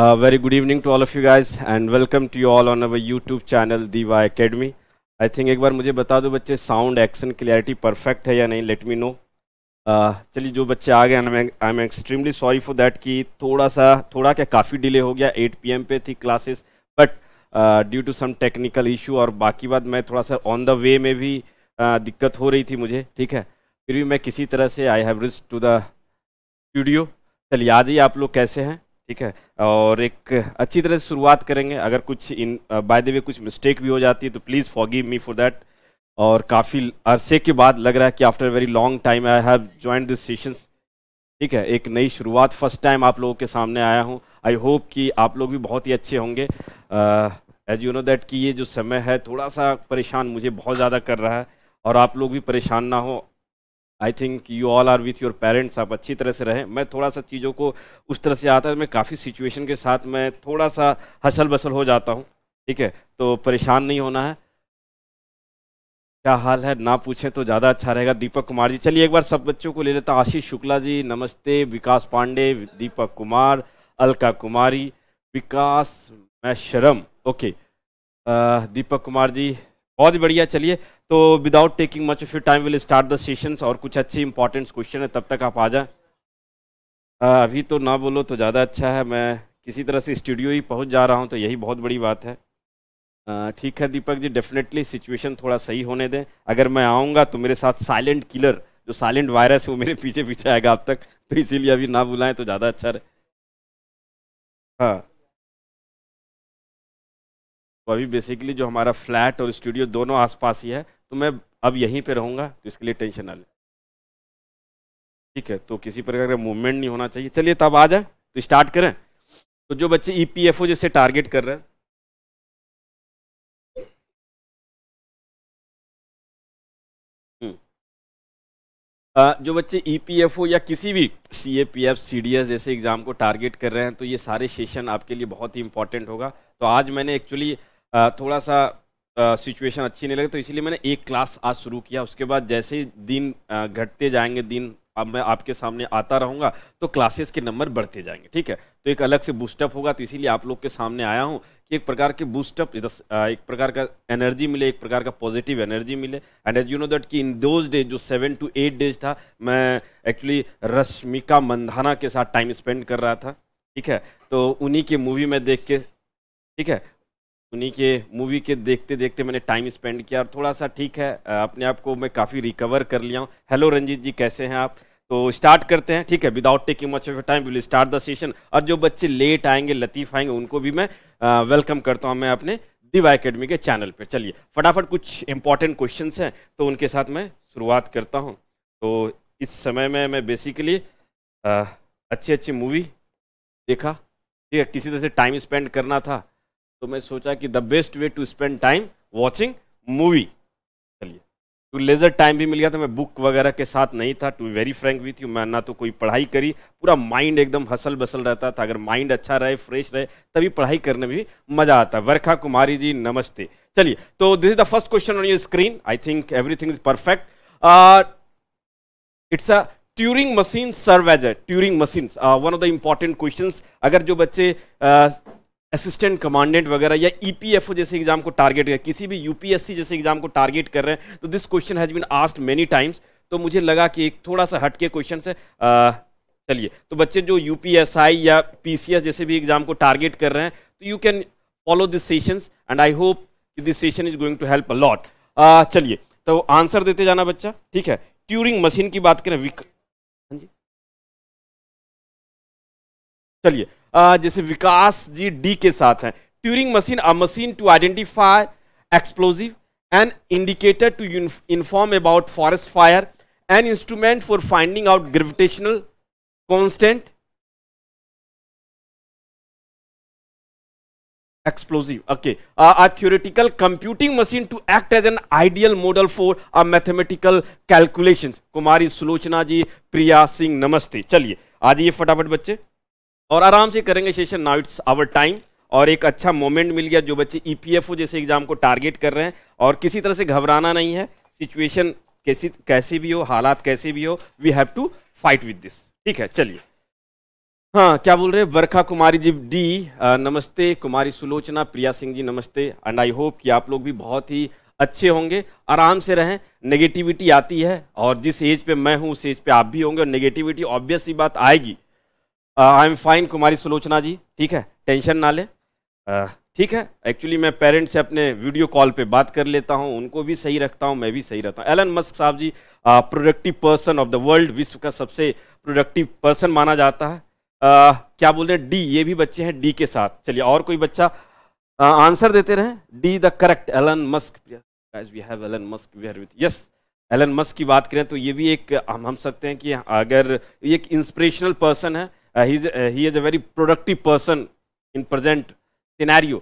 Uh, very good evening to all of you guys and welcome to you all on our YouTube channel DY Academy. I think एक बार मुझे बता दो बच्चे sound action clarity perfect है या नहीं लेट मी नो चलिए जो बच्चे आ गए I am extremely sorry for that कि थोड़ा सा थोड़ा क्या काफ़ी डिले हो गया 8 पीएम पे थी classes but due to some technical issue और बाकी बात मैं थोड़ा सा ऑन द वे में भी uh, दिक्कत हो रही थी मुझे ठीक है फिर भी मैं किसी तरह से I have rushed to the studio चलिए आज ही आप लोग कैसे हैं ठीक है और एक अच्छी तरह से शुरुआत करेंगे अगर कुछ इन बाय द वे कुछ मिस्टेक भी हो जाती है तो please forgive me for that और काफ़ी अरसे के बाद लग रहा है कि after very long time I have join this session ठीक है एक नई शुरुआत फर्स्ट टाइम आप लोगों के सामने आया हूँ आई होप कि आप लोग भी बहुत ही अच्छे होंगे एज यू नो दैट कि ये जो समय है थोड़ा सा परेशान मुझे बहुत ज़्यादा कर रहा है और आप लोग भी परेशान ना हो I think you all are with your parents आप अच्छी तरह से रहें मैं थोड़ा सा चीज़ों को उस तरह से आता है मैं काफ़ी सिचुएशन के साथ मैं थोड़ा सा हसल बसल हो जाता हूँ ठीक है तो परेशान नहीं होना है क्या हाल है ना पूछें तो ज़्यादा अच्छा रहेगा दीपक कुमार जी चलिए एक बार सब बच्चों को ले लेता हूँ आशीष शुक्ला जी नमस्ते विकास पांडे दीपक कुमार अलका कुमारी विकास शर्म ओके दीपक कुमार जी बहुत ही बढ़िया चलिए तो without taking much of you time will start the session और कुछ अच्छे इंपॉर्टेंट क्वेश्चन है तब तक आप आ जाए अभी तो ना बोलो तो ज़्यादा अच्छा है मैं किसी तरह से स्टूडियो ही पहुँच जा रहा हूँ तो यही बहुत बड़ी बात है ठीक है दीपक जी डेफिनेटली सिचुएशन थोड़ा सही होने दें अगर मैं आऊँगा तो मेरे साथ साइलेंट किलर जो साइलेंट वायरस है वो मेरे पीछे पीछे आएगा अब तक तो इसीलिए अभी ना बुलाएं तो ज़्यादा अच्छा रहे हाँ तो अभी बेसिकली जो हमारा फ्लैट और स्टूडियो दोनों आसपास ही है तो मैं अब यहीं पे रहूँगा तो इसके लिए टेंशन ना लें ठीक है तो किसी प्रकार का मूवमेंट नहीं होना चाहिए चलिए तब आ जाए तो स्टार्ट करें तो जो बच्चे ई पी एफ ओ जैसे टारगेट कर रहे हैं हम्म। जो बच्चे ई पी एफ ओ या किसी भी C A P F C D S जैसे एग्ज़ाम को टारगेट कर रहे हैं तो ये सारे सेशन आपके लिए बहुत ही इंपॉर्टेंट होगा तो आज मैंने एक्चुअली थोड़ा सा सिचुएशन अच्छी नहीं लगी तो इसीलिए मैंने एक क्लास आज शुरू किया उसके बाद जैसे ही दिन घटते जाएंगे दिन अब मैं आपके सामने आता रहूँगा तो क्लासेस के नंबर बढ़ते जाएंगे ठीक है तो एक अलग से बूस्टअप होगा तो इसीलिए आप लोग के सामने आया हूँ कि एक प्रकार के बूस्टअप एक प्रकार का एनर्जी मिले एक प्रकार का पॉजिटिव एनर्जी मिले and as you know that कि इन दोज डेज जो सेवन टू एट डेज था मैं एक्चुअली रश्मिका मंदाना के साथ टाइम स्पेंड कर रहा था ठीक है तो उन्हीं की मूवी में देख के ठीक है उन्हीं के मूवी के देखते देखते मैंने टाइम स्पेंड किया और थोड़ा सा ठीक है अपने आप को मैं काफ़ी रिकवर कर लिया हूँ हेलो रंजीत जी कैसे हैं आप तो स्टार्ट करते हैं ठीक है without taking much of time will start the session और जो बच्चे लेट आएंगे लतीफ़ आएंगे उनको भी मैं वेलकम करता हूँ मैं अपने दिवा अकेडमी के चैनल पर चलिए फटाफट कुछ इंपॉर्टेंट क्वेश्चन हैं तो उनके साथ मैं शुरुआत करता हूँ तो इस समय में मैं बेसिकली अच्छी अच्छी मूवी देखा ठीक है किसी तरह से टाइम स्पेंड करना था तो मैं सोचा कि the best way to spend time watching movie चलिए तो लेज़र टाइम भी मिल गया था मैं बुक वगैरह के साथ नहीं था टू वेरी फ्रेंक भी थी मैं ना तो कोई पढ़ाई करी पूरा माइंड एकदम हसल बसल रहता था अगर माइंड अच्छा रहे फ्रेश रहे तभी पढ़ाई करने में भी मज़ा आता वर्खा कुमारी जी नमस्ते चलिए तो this is the first question on your screen I think everything is perfect it's a Turing machine serve as a Turing machine one of the important question अगर जो बच्चे uh, असिस्टेंट कमांडेंट वगैरह या ईपीएफओ e जैसे exam को target कर किसी भी यूपीएससी जैसे एग्जाम को टारगेट कर रहे हैं तो this question has been asked many times तो मुझे लगा कि एक थोड़ा सा हटके क्वेश्चन से चलिए तो बच्चे जो यूपीएसआई या पीसीएस जैसे भी एग्जाम को टारगेट कर रहे हैं तो you can follow this session and I hope this session is going to help a चलिए तो आंसर देते जाना बच्चा ठीक है ट्यूरिंग मशीन की बात करें हाँ जी चलिए जैसे विकास जी डी के साथ है Turing machine a machine to identify explosive and indicator to inform about forest fire an instrument for finding out gravitational constant explosive okay theoretical computing machine to act as an ideal model for a mathematical calculation कुमारी सुलोचना जी प्रिया सिंह नमस्ते चलिए आ जाइए फटाफट बच्चे और आराम से करेंगे session now it's our time और एक अच्छा मोमेंट मिल गया जो बच्चे ईपीएफओ e जैसे एग्जाम को टारगेट कर रहे हैं और किसी तरह से घबराना नहीं है सिचुएशन कैसी कैसे भी हो हालात कैसे भी हो we have to fight with this ठीक है चलिए हाँ क्या बोल रहे हैं वर्खा कुमारी जी डी नमस्ते कुमारी सुलोचना प्रिया सिंह जी नमस्ते एंड आई होप कि आप लोग भी बहुत ही अच्छे होंगे आराम से रहें नेगेटिविटी आती है और जिस एज पे मैं हूँ उस एज पे आप भी होंगे और नेगेटिविटी ऑब्वियस ही बात आएगी आई एम फाइन कुमारी सुलोचना जी ठीक है टेंशन ना ले uh, ठीक है एक्चुअली मैं पेरेंट्स से अपने वीडियो कॉल पे बात कर लेता हूँ उनको भी सही रखता हूँ मैं भी सही रहता हूँ एलन मस्क साहब ji productive person of the world विश्व का सबसे प्रोडक्टिव पर्सन माना जाता है आ, uh, क्या बोल रहे हैं डी ये भी बच्चे हैं डी के साथ चलिए और कोई बच्चा आ, uh, आंसर देते रहें D the correct Elon Musk we have Elon Musk we are with yes Elon Musk की बात करें तो ये भी एक हम हम सकते हैं कि अगर एक इंस्पिरेशनल पर्सन है Uh, he's, uh, he is a very productive person in present scenario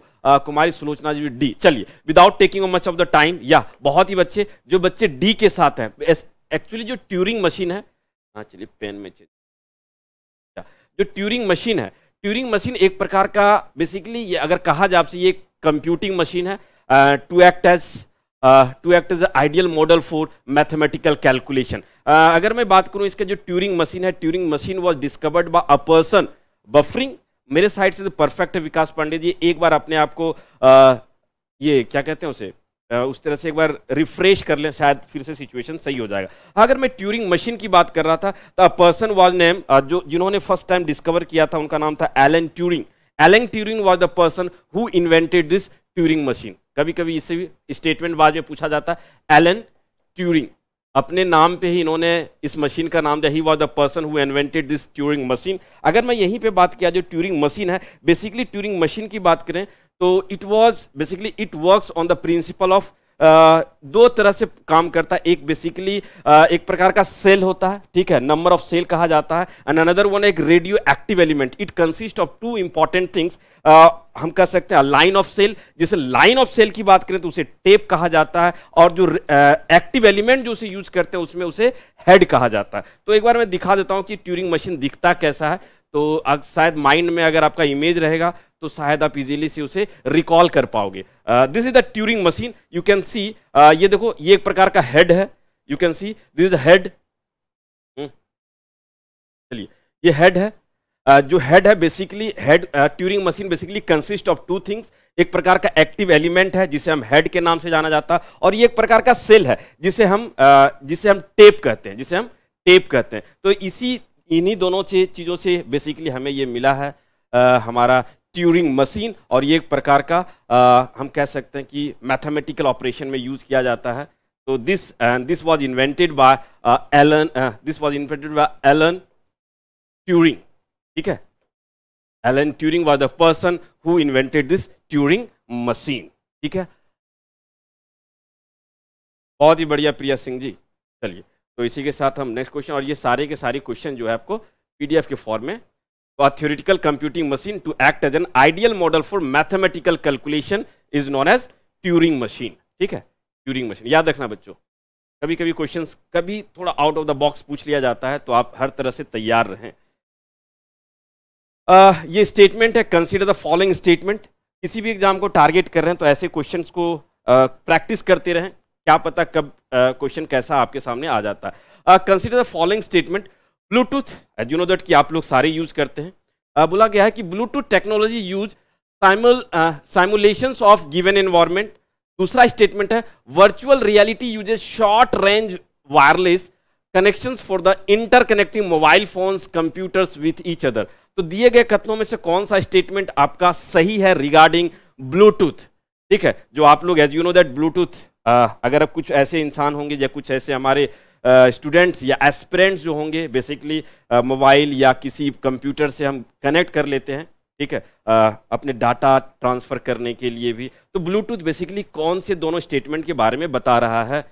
कुमारी सुलोचना जी डी चलिए without taking much of the time या बहुत ही बच्चे जो बच्चे डी के साथ हैं एक्चुअली जो ट्यूरिंग मशीन है हाँ चलिए पेन में चलिए जो ट्यूरिंग मशीन है ट्यूरिंग मशीन एक प्रकार का बेसिकली ये अगर कहा जाए आपसे ये कंप्यूटिंग मशीन है to act as to act is ideal model for mathematical calculation अगर मैं बात करूं इसका जो ट्यूरिंग मशीन है Turing machine was discovered by a person buffering मेरे साइड से परफेक्ट तो विकास पांडे जी एक बार अपने आप को uh, ये क्या कहते हैं उसे uh, उस तरह से एक बार रिफ्रेश कर लें शायद फिर से सिचुएशन सही हो जाएगा अगर मैं ट्यूरिंग मशीन की बात कर रहा था तो पर्सन वॉज नेम जो जिन्होंने फर्स्ट टाइम डिस्कवर किया था उनका नाम था Alan Turing Alan Turing was the person who invented this Turing machine कभी कभी इसे भी स्टेटमेंट बाद में पूछा जाता है एलन ट्यूरिंग अपने नाम पे ही इन्होंने इस मशीन का नाम दिया he was the person who invented this Turing machine अगर मैं यहीं पे बात किया जो ट्यूरिंग मशीन है बेसिकली ट्यूरिंग मशीन की बात करें तो it was basically it works on the principle of दो तरह से काम करता है एक बेसिकली एक प्रकार का सेल होता है ठीक है नंबर ऑफ सेल कहा जाता है एंड अनदर वन एक radioactive element it consist of two important things हम कह सकते हैं लाइन ऑफ सेल जिसे लाइन ऑफ सेल की बात करें तो उसे टेप कहा जाता है और जो एक्टिव एलिमेंट जो उसे यूज करते हैं उसमें उसे हेड कहा जाता है तो एक बार मैं दिखा देता हूं कि ट्यूरिंग मशीन दिखता कैसा है तो शायद माइंड में अगर आपका इमेज रहेगा तो शायद आप इजीली से उसे रिकॉल कर पाओगे this is the Turing machine you can see ये देखो ये एक प्रकार का हेड है you can see this is head चलिए ये हेड है uh, जो हेड है basically head Turing machine basically consist of two things एक प्रकार का एक्टिव एलिमेंट है जिसे हम हेड के नाम से जाना जाता है और ये एक प्रकार का सेल है जिसे हम uh, जिसे हम टेप कहते हैं जिसे हम टेप कहते हैं तो इसी इन्हीं दोनों चीज़ों से बेसिकली हमें ये मिला है आ, हमारा ट्यूरिंग मशीन और ये एक प्रकार का आ, हम कह सकते हैं कि मैथमेटिकल ऑपरेशन में यूज़ किया जाता है तो this and this was invented by Alan this was invented by Alan Turing ठीक है Alan Turing was the person who invented this Turing machine ठीक है बहुत ही बढ़िया प्रिया सिंह जी चलिए तो इसी के साथ हम नेक्स्ट क्वेश्चन और ये सारे के सारे क्वेश्चन जो है आपको पीडीएफ के फॉर्म में तो a theoretical computing machine to act as an ideal model for mathematical calculation is known as Turing machine ठीक है ट्यूरिंग मशीन याद रखना बच्चों कभी कभी क्वेश्चन कभी थोड़ा आउट ऑफ द बॉक्स पूछ लिया जाता है तो आप हर तरह से तैयार रहें uh, ये स्टेटमेंट है कंसिडर द फॉलोइंग स्टेटमेंट किसी भी एग्जाम को टारगेट कर रहे हैं तो ऐसे क्वेश्चन को प्रैक्टिस uh, करते रहें क्या पता कब क्वेश्चन कैसा आपके सामने आ जाता है consider the following statement Bluetooth you know that कि आप लोग सारे यूज करते हैं uh, बोला गया है कि Bluetooth technology use simulation of given environment दूसरा स्टेटमेंट है virtual reality uses short range wireless connection for the interconnecting mobile phone computers with each other तो दिए गए कथनों में से कौन सा स्टेटमेंट आपका सही है रिगार्डिंग ब्लूटूथ ठीक है जो आप लोग as you know that Bluetooth अगर अब कुछ ऐसे इंसान होंगे या कुछ ऐसे हमारे स्टूडेंट्स या एस्परेंट्स जो होंगे बेसिकली मोबाइल या किसी कंप्यूटर से हम कनेक्ट कर लेते हैं ठीक है आ, अपने डाटा ट्रांसफ़र करने के लिए भी तो ब्लूटूथ बेसिकली कौन से दोनों स्टेटमेंट के बारे में बता रहा है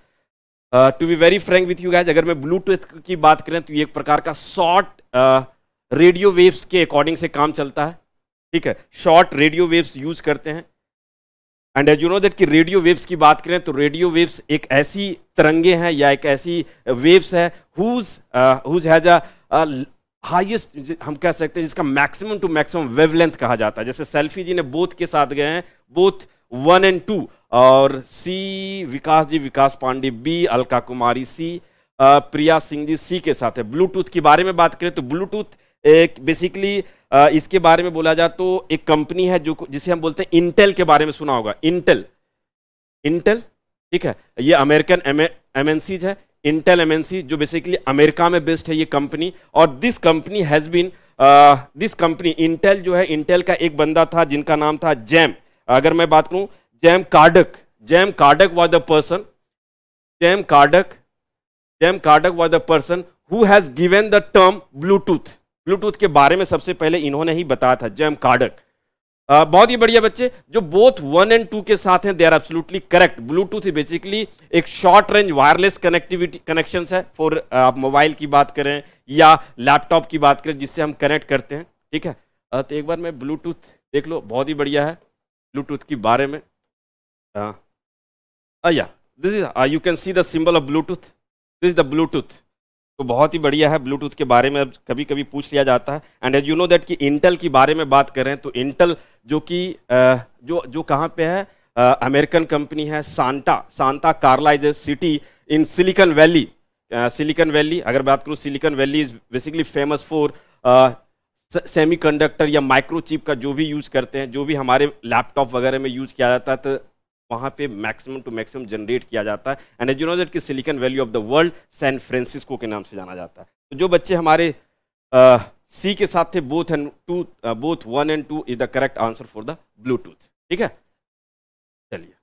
to be very frank with you guys अगर मैं ब्लूटूथ की बात करें तो ये एक प्रकार का शॉर्ट रेडियो वेव्स के अकॉर्डिंग से काम चलता है ठीक है शॉर्ट रेडियो वेव्स यूज करते हैं and as you know that कि रेडियो वेव्स की बात करें तो रेडियो वेव्स एक ऐसी तरंगे हैं या एक ऐसी वेव्स है whose whose has a highest हम कह सकते हैं जिसका मैक्सिमम टू मैक्सिमम वेवलेंथ कहा जाता है जैसे सेल्फी जी ने बोथ के साथ गए हैं बोथ वन एंड टू और C Vikas ji Vikas Pandey B Alka Kumari C uh, Priya Singh ji C के साथ है ब्लूटूथ के बारे में बात करें तो ब्लूटूथ एक बेसिकली uh, इसके बारे में बोला जाए तो एक कंपनी है जो जिसे हम बोलते हैं इंटेल के बारे में सुना होगा इंटेल इंटेल ठीक है ये अमेरिकन एम है इंटेल एम जो बेसिकली अमेरिका में बेस्ड है ये कंपनी और this company has been this company Intel जो है इंटेल का एक बंदा था जिनका नाम था जैम अगर मैं बात करूं jam Kardach Jim Kardach was the person Jim Kardach Jim Kardach was the person who has given the term Bluetooth Bluetooth के बारे में सबसे पहले इन्होंने ही बताया था जैम कार्डक बहुत ही बढ़िया बच्चे जो बोथ वन एंड टू के साथ हैं they are absolutely correct Bluetooth basically एक short range wireless connectivity connections है फॉर आप मोबाइल की बात करें या लैपटॉप की बात करें जिससे हम कनेक्ट करते हैं ठीक है तो एक बार मैं ब्लूटूथ देख लो बहुत ही बढ़िया है ब्लूटूथ के बारे में या this is you can see the symbol of Bluetooth this is the Bluetooth तो बहुत ही बढ़िया है ब्लूटूथ के बारे में अब कभी कभी पूछ लिया जाता है and as you know that कि इंटेल के बारे में बात करें तो इंटेल जो कि जो जो कहाँ पे है अमेरिकन कंपनी है Santa Santa Clara's city in Silicon Valley Silicon Valley अगर बात करूँ Silicon Valley is basically famous for semi या माइक्रोचिप का जो भी यूज़ करते हैं जो भी हमारे लैपटॉप वगैरह में यूज़ किया जाता है तो वहाँ पे मैक्सिमम टू मैक्सिमम जनरेट किया जाता है and as you know that कि Silicon Valley of the world San Francisco के नाम से जाना जाता है तो जो बच्चे हमारे सी uh, के साथ थे both and two both one and two is the correct answer for the Bluetooth ठीक है चलिए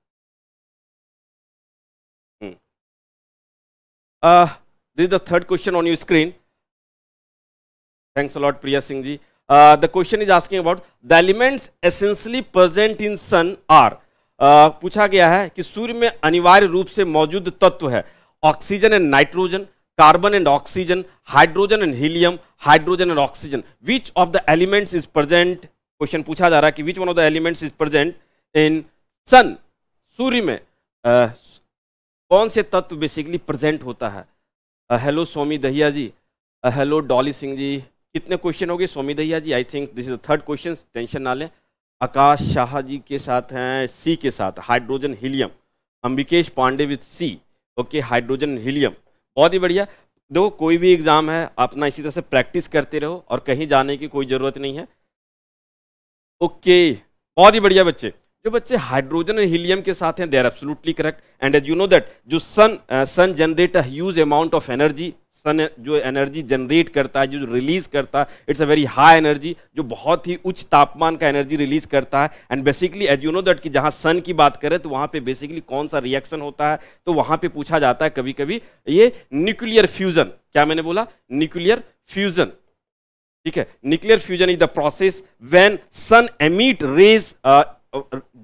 this the third question on you screen thanks a lot Priya Singh ji the question is asking about the elements essentially present in sun are पूछा गया है कि सूर्य में अनिवार्य रूप से मौजूद तत्व है oxygen and nitrogen carbon and oxygen hydrogen and helium hydrogen and oxygen which of the elements is present question पूछा जा रहा है कि which one of the elements is present in sun सूर्य में आ, कौन से तत्व बेसिकली प्रेजेंट होता है hello Swami Dahiya ji hello Dolly Singh ji कितने क्वेश्चन हो गए Swami Dahiya ji I think this is the third question tension ना लें आकाश शाह जी के साथ हैं सी के साथ hydrogen helium Ambikesh Pandey with C okay hydrogen helium बहुत ही बढ़िया देखो कोई भी एग्ज़ाम है अपना इसी तरह से प्रैक्टिस करते रहो और कहीं जाने की कोई ज़रूरत नहीं है ओके बहुत ही बढ़िया बच्चे जो बच्चे हाइड्रोजन एंड हीलियम के साथ हैं they are absolutely correct and as you know that जो sun sun generate a huge amount of energy sun जो एनर्जी जनरेट करता है जो रिलीज करता है it's a very high energy जो बहुत ही उच्च तापमान का एनर्जी रिलीज करता है and basically as you know that कि जहाँ सन की बात करें तो वहाँ पे बेसिकली कौन सा रिएक्शन होता है तो वहाँ पे पूछा जाता है कभी कभी ये न्यूक्लियर फ्यूजन क्या मैंने बोला न्यूक्लियर फ्यूजन ठीक है nuclear fusion is the process when sun emit rays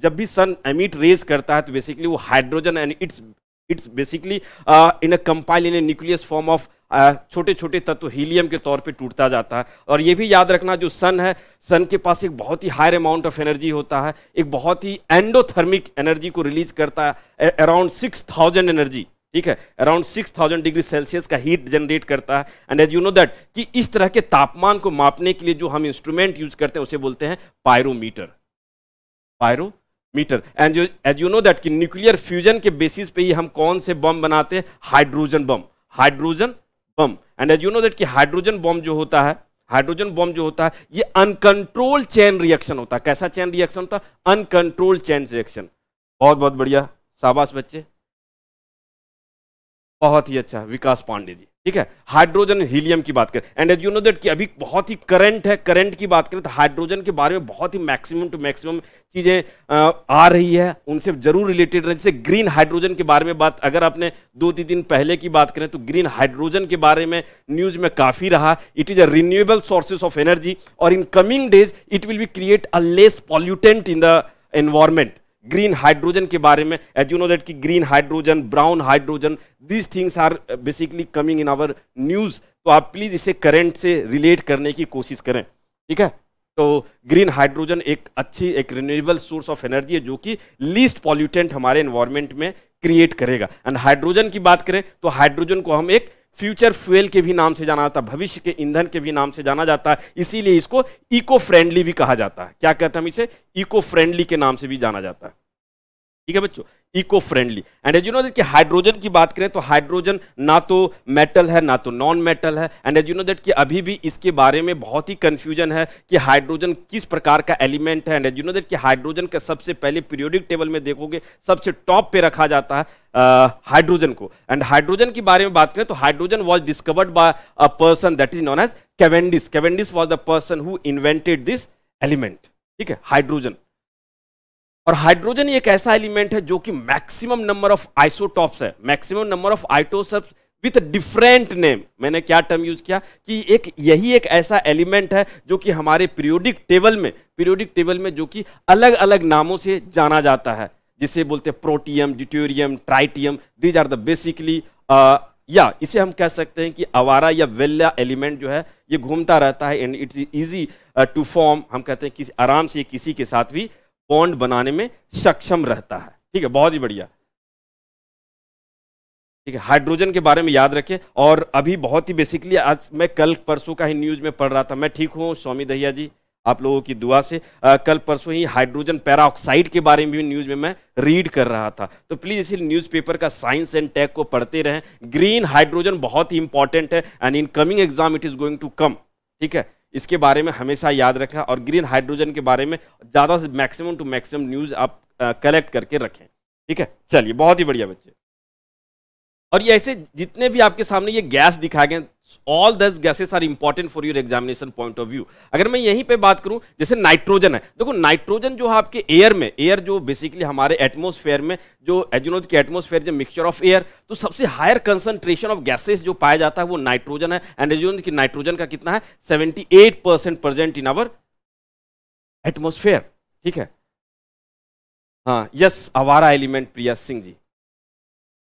जब भी सन एमिट रेज करता है तो बेसिकली वो hydrogen and it's it's basically in a compile in a nucleus form of छोटे छोटे तत्व हीलियम के तौर पे टूटता जाता है और ये भी याद रखना जो सन है सन के पास एक बहुत ही हायर अमाउंट ऑफ एनर्जी होता है एक बहुत ही एंडोथर्मिक एनर्जी को रिलीज करता है अराउंड सिक्स थाउजेंड एनर्जी ठीक है around six thousand degree Celsius का हीट जनरेट करता है and as you know that कि इस तरह के तापमान को मापने के लिए जो हम इंस्ट्रूमेंट यूज करते हैं उसे बोलते हैं pyrometer pyrometer and as you know that कि न्यूक्लियर फ्यूजन के बेसिस पे ही हम कौन से बम बनाते हैं hydrogen bomb hydrogen bomb and as you know that कि हाइड्रोजन बॉम्ब जो होता है हाइड्रोजन बॉम्ब जो होता है ये अनकंट्रोल चैन रिएक्शन होता है कैसा चैन रिएक्शन होता है अनकंट्रोल चैन रिएक्शन बहुत बहुत बढ़िया शाबाश बच्चे बहुत ही अच्छा विकास पांडे जी ठीक है हाइड्रोजन हीलियम की बात करें and as you know that कि अभी बहुत ही करंट है करंट की बात करें तो हाइड्रोजन के बारे में बहुत ही मैक्सिमम टू मैक्सिमम चीज़ें आ रही है उनसे जरूर रिलेटेड रहे जैसे ग्रीन हाइड्रोजन के बारे में बात अगर आपने दो तीन दिन पहले की बात करें तो ग्रीन हाइड्रोजन के बारे में न्यूज में काफ़ी रहा it is a renewable sources of energy और in coming days it will be create a less pollutant in the environment green hydrogen के बारे में एज यू नो दैट कि green hydrogen brown hydrogen these things are basically coming in our news तो आप please इसे current से relate करने की कोशिश करें ठीक है तो ग्रीन हाइड्रोजन एक अच्छी एक रिन्यूएबल सोर्स ऑफ एनर्जी है जो कि लीस्ट पॉल्यूटेंट हमारे एनवायरमेंट में क्रिएट करेगा एंड हाइड्रोजन की बात करें तो हाइड्रोजन को हम एक फ्यूचर फ्यूएल के भी नाम से जाना जाता है भविष्य के ईंधन के भी नाम से जाना जाता है इसीलिए इसको इको फ्रेंडली भी कहा जाता है क्या कहते हैं हम इसे इको फ्रेंडली के नाम से भी जाना जाता है ठीक है बच्चों eco friendly and as you know that कि हाइड्रोजन की बात करें तो हाइड्रोजन ना तो मेटल है ना तो नॉन मेटल है and as you know that कि अभी भी इसके बारे में बहुत ही कंफ्यूजन है कि हाइड्रोजन किस प्रकार का एलिमेंट है and as you know that कि हाइड्रोजन का सबसे पहले पीरियोडिक टेबल में देखोगे सबसे टॉप पे रखा जाता है हाइड्रोजन को एंड हाइड्रोजन के बारे में बात करें तो hydrogen was discovered by a person that is known as Cavendish Cavendish was the person who invented this element ठीक है हाइड्रोजन और हाइड्रोजन एक ऐसा एलिमेंट है जो कि मैक्सिमम नंबर ऑफ आइसोटॉप्स है maximum number of isotopes with different name मैंने क्या टर्म यूज किया कि एक यही एक ऐसा एलिमेंट है जो कि हमारे पीरियोडिक टेबल में पीरियोडिक टेबल में जो कि अलग अलग नामों से जाना जाता है जिसे बोलते हैं protium deuterium tritium these are the basically या इसे हम कह सकते हैं कि अवारा या वेल्ला एलिमेंट जो है ये घूमता रहता है and it's easy to form हम कहते हैं किसी आराम से किसी के साथ भी बॉन्ड बनाने में सक्षम रहता है ठीक है बहुत ही बढ़िया ठीक है हाइड्रोजन के बारे में याद रखें और अभी बहुत ही बेसिकली आज मैं कल परसों का ही न्यूज में पढ़ रहा था मैं ठीक हूं स्वामी दहिया जी आप लोगों की दुआ से आ, कल परसों ही हाइड्रोजन पैराऑक्साइड के बारे में भी न्यूज में मैं रीड कर रहा था तो प्लीज इसी न्यूज़पेपर का साइंस एंड टेक को पढ़ते रहें ग्रीन हाइड्रोजन बहुत ही इंपॉर्टेंट है and in coming exam it is going to come ठीक है इसके बारे में हमेशा याद रखें और ग्रीन हाइड्रोजन के बारे में ज़्यादा से मैक्सिमम टू मैक्सिमम न्यूज़ आप कलेक्ट करके रखें ठीक है चलिए बहुत ही बढ़िया बच्चे और ये ऐसे जितने भी आपके सामने ये गैस दिखाए गए ऑल दस gases are important for your examination point of view अगर मैं यहीं पे बात करूं जैसे नाइट्रोजन है देखो नाइट्रोजन जो है आपके एयर में एयर जो बेसिकली हमारे एटमोस्फेयर में जो एजुनोज के एटमोस्फेयर जो मिक्सचर ऑफ एयर तो सबसे हायर कंसंट्रेशन ऑफ गैसेज जो पाया जाता है वो नाइट्रोजन है एंड एजुनोज की नाइट्रोजन का कितना है seventy present in our atmosphere ठीक है हाँ यस आवारा एलिमेंट प्रिया सिंह जी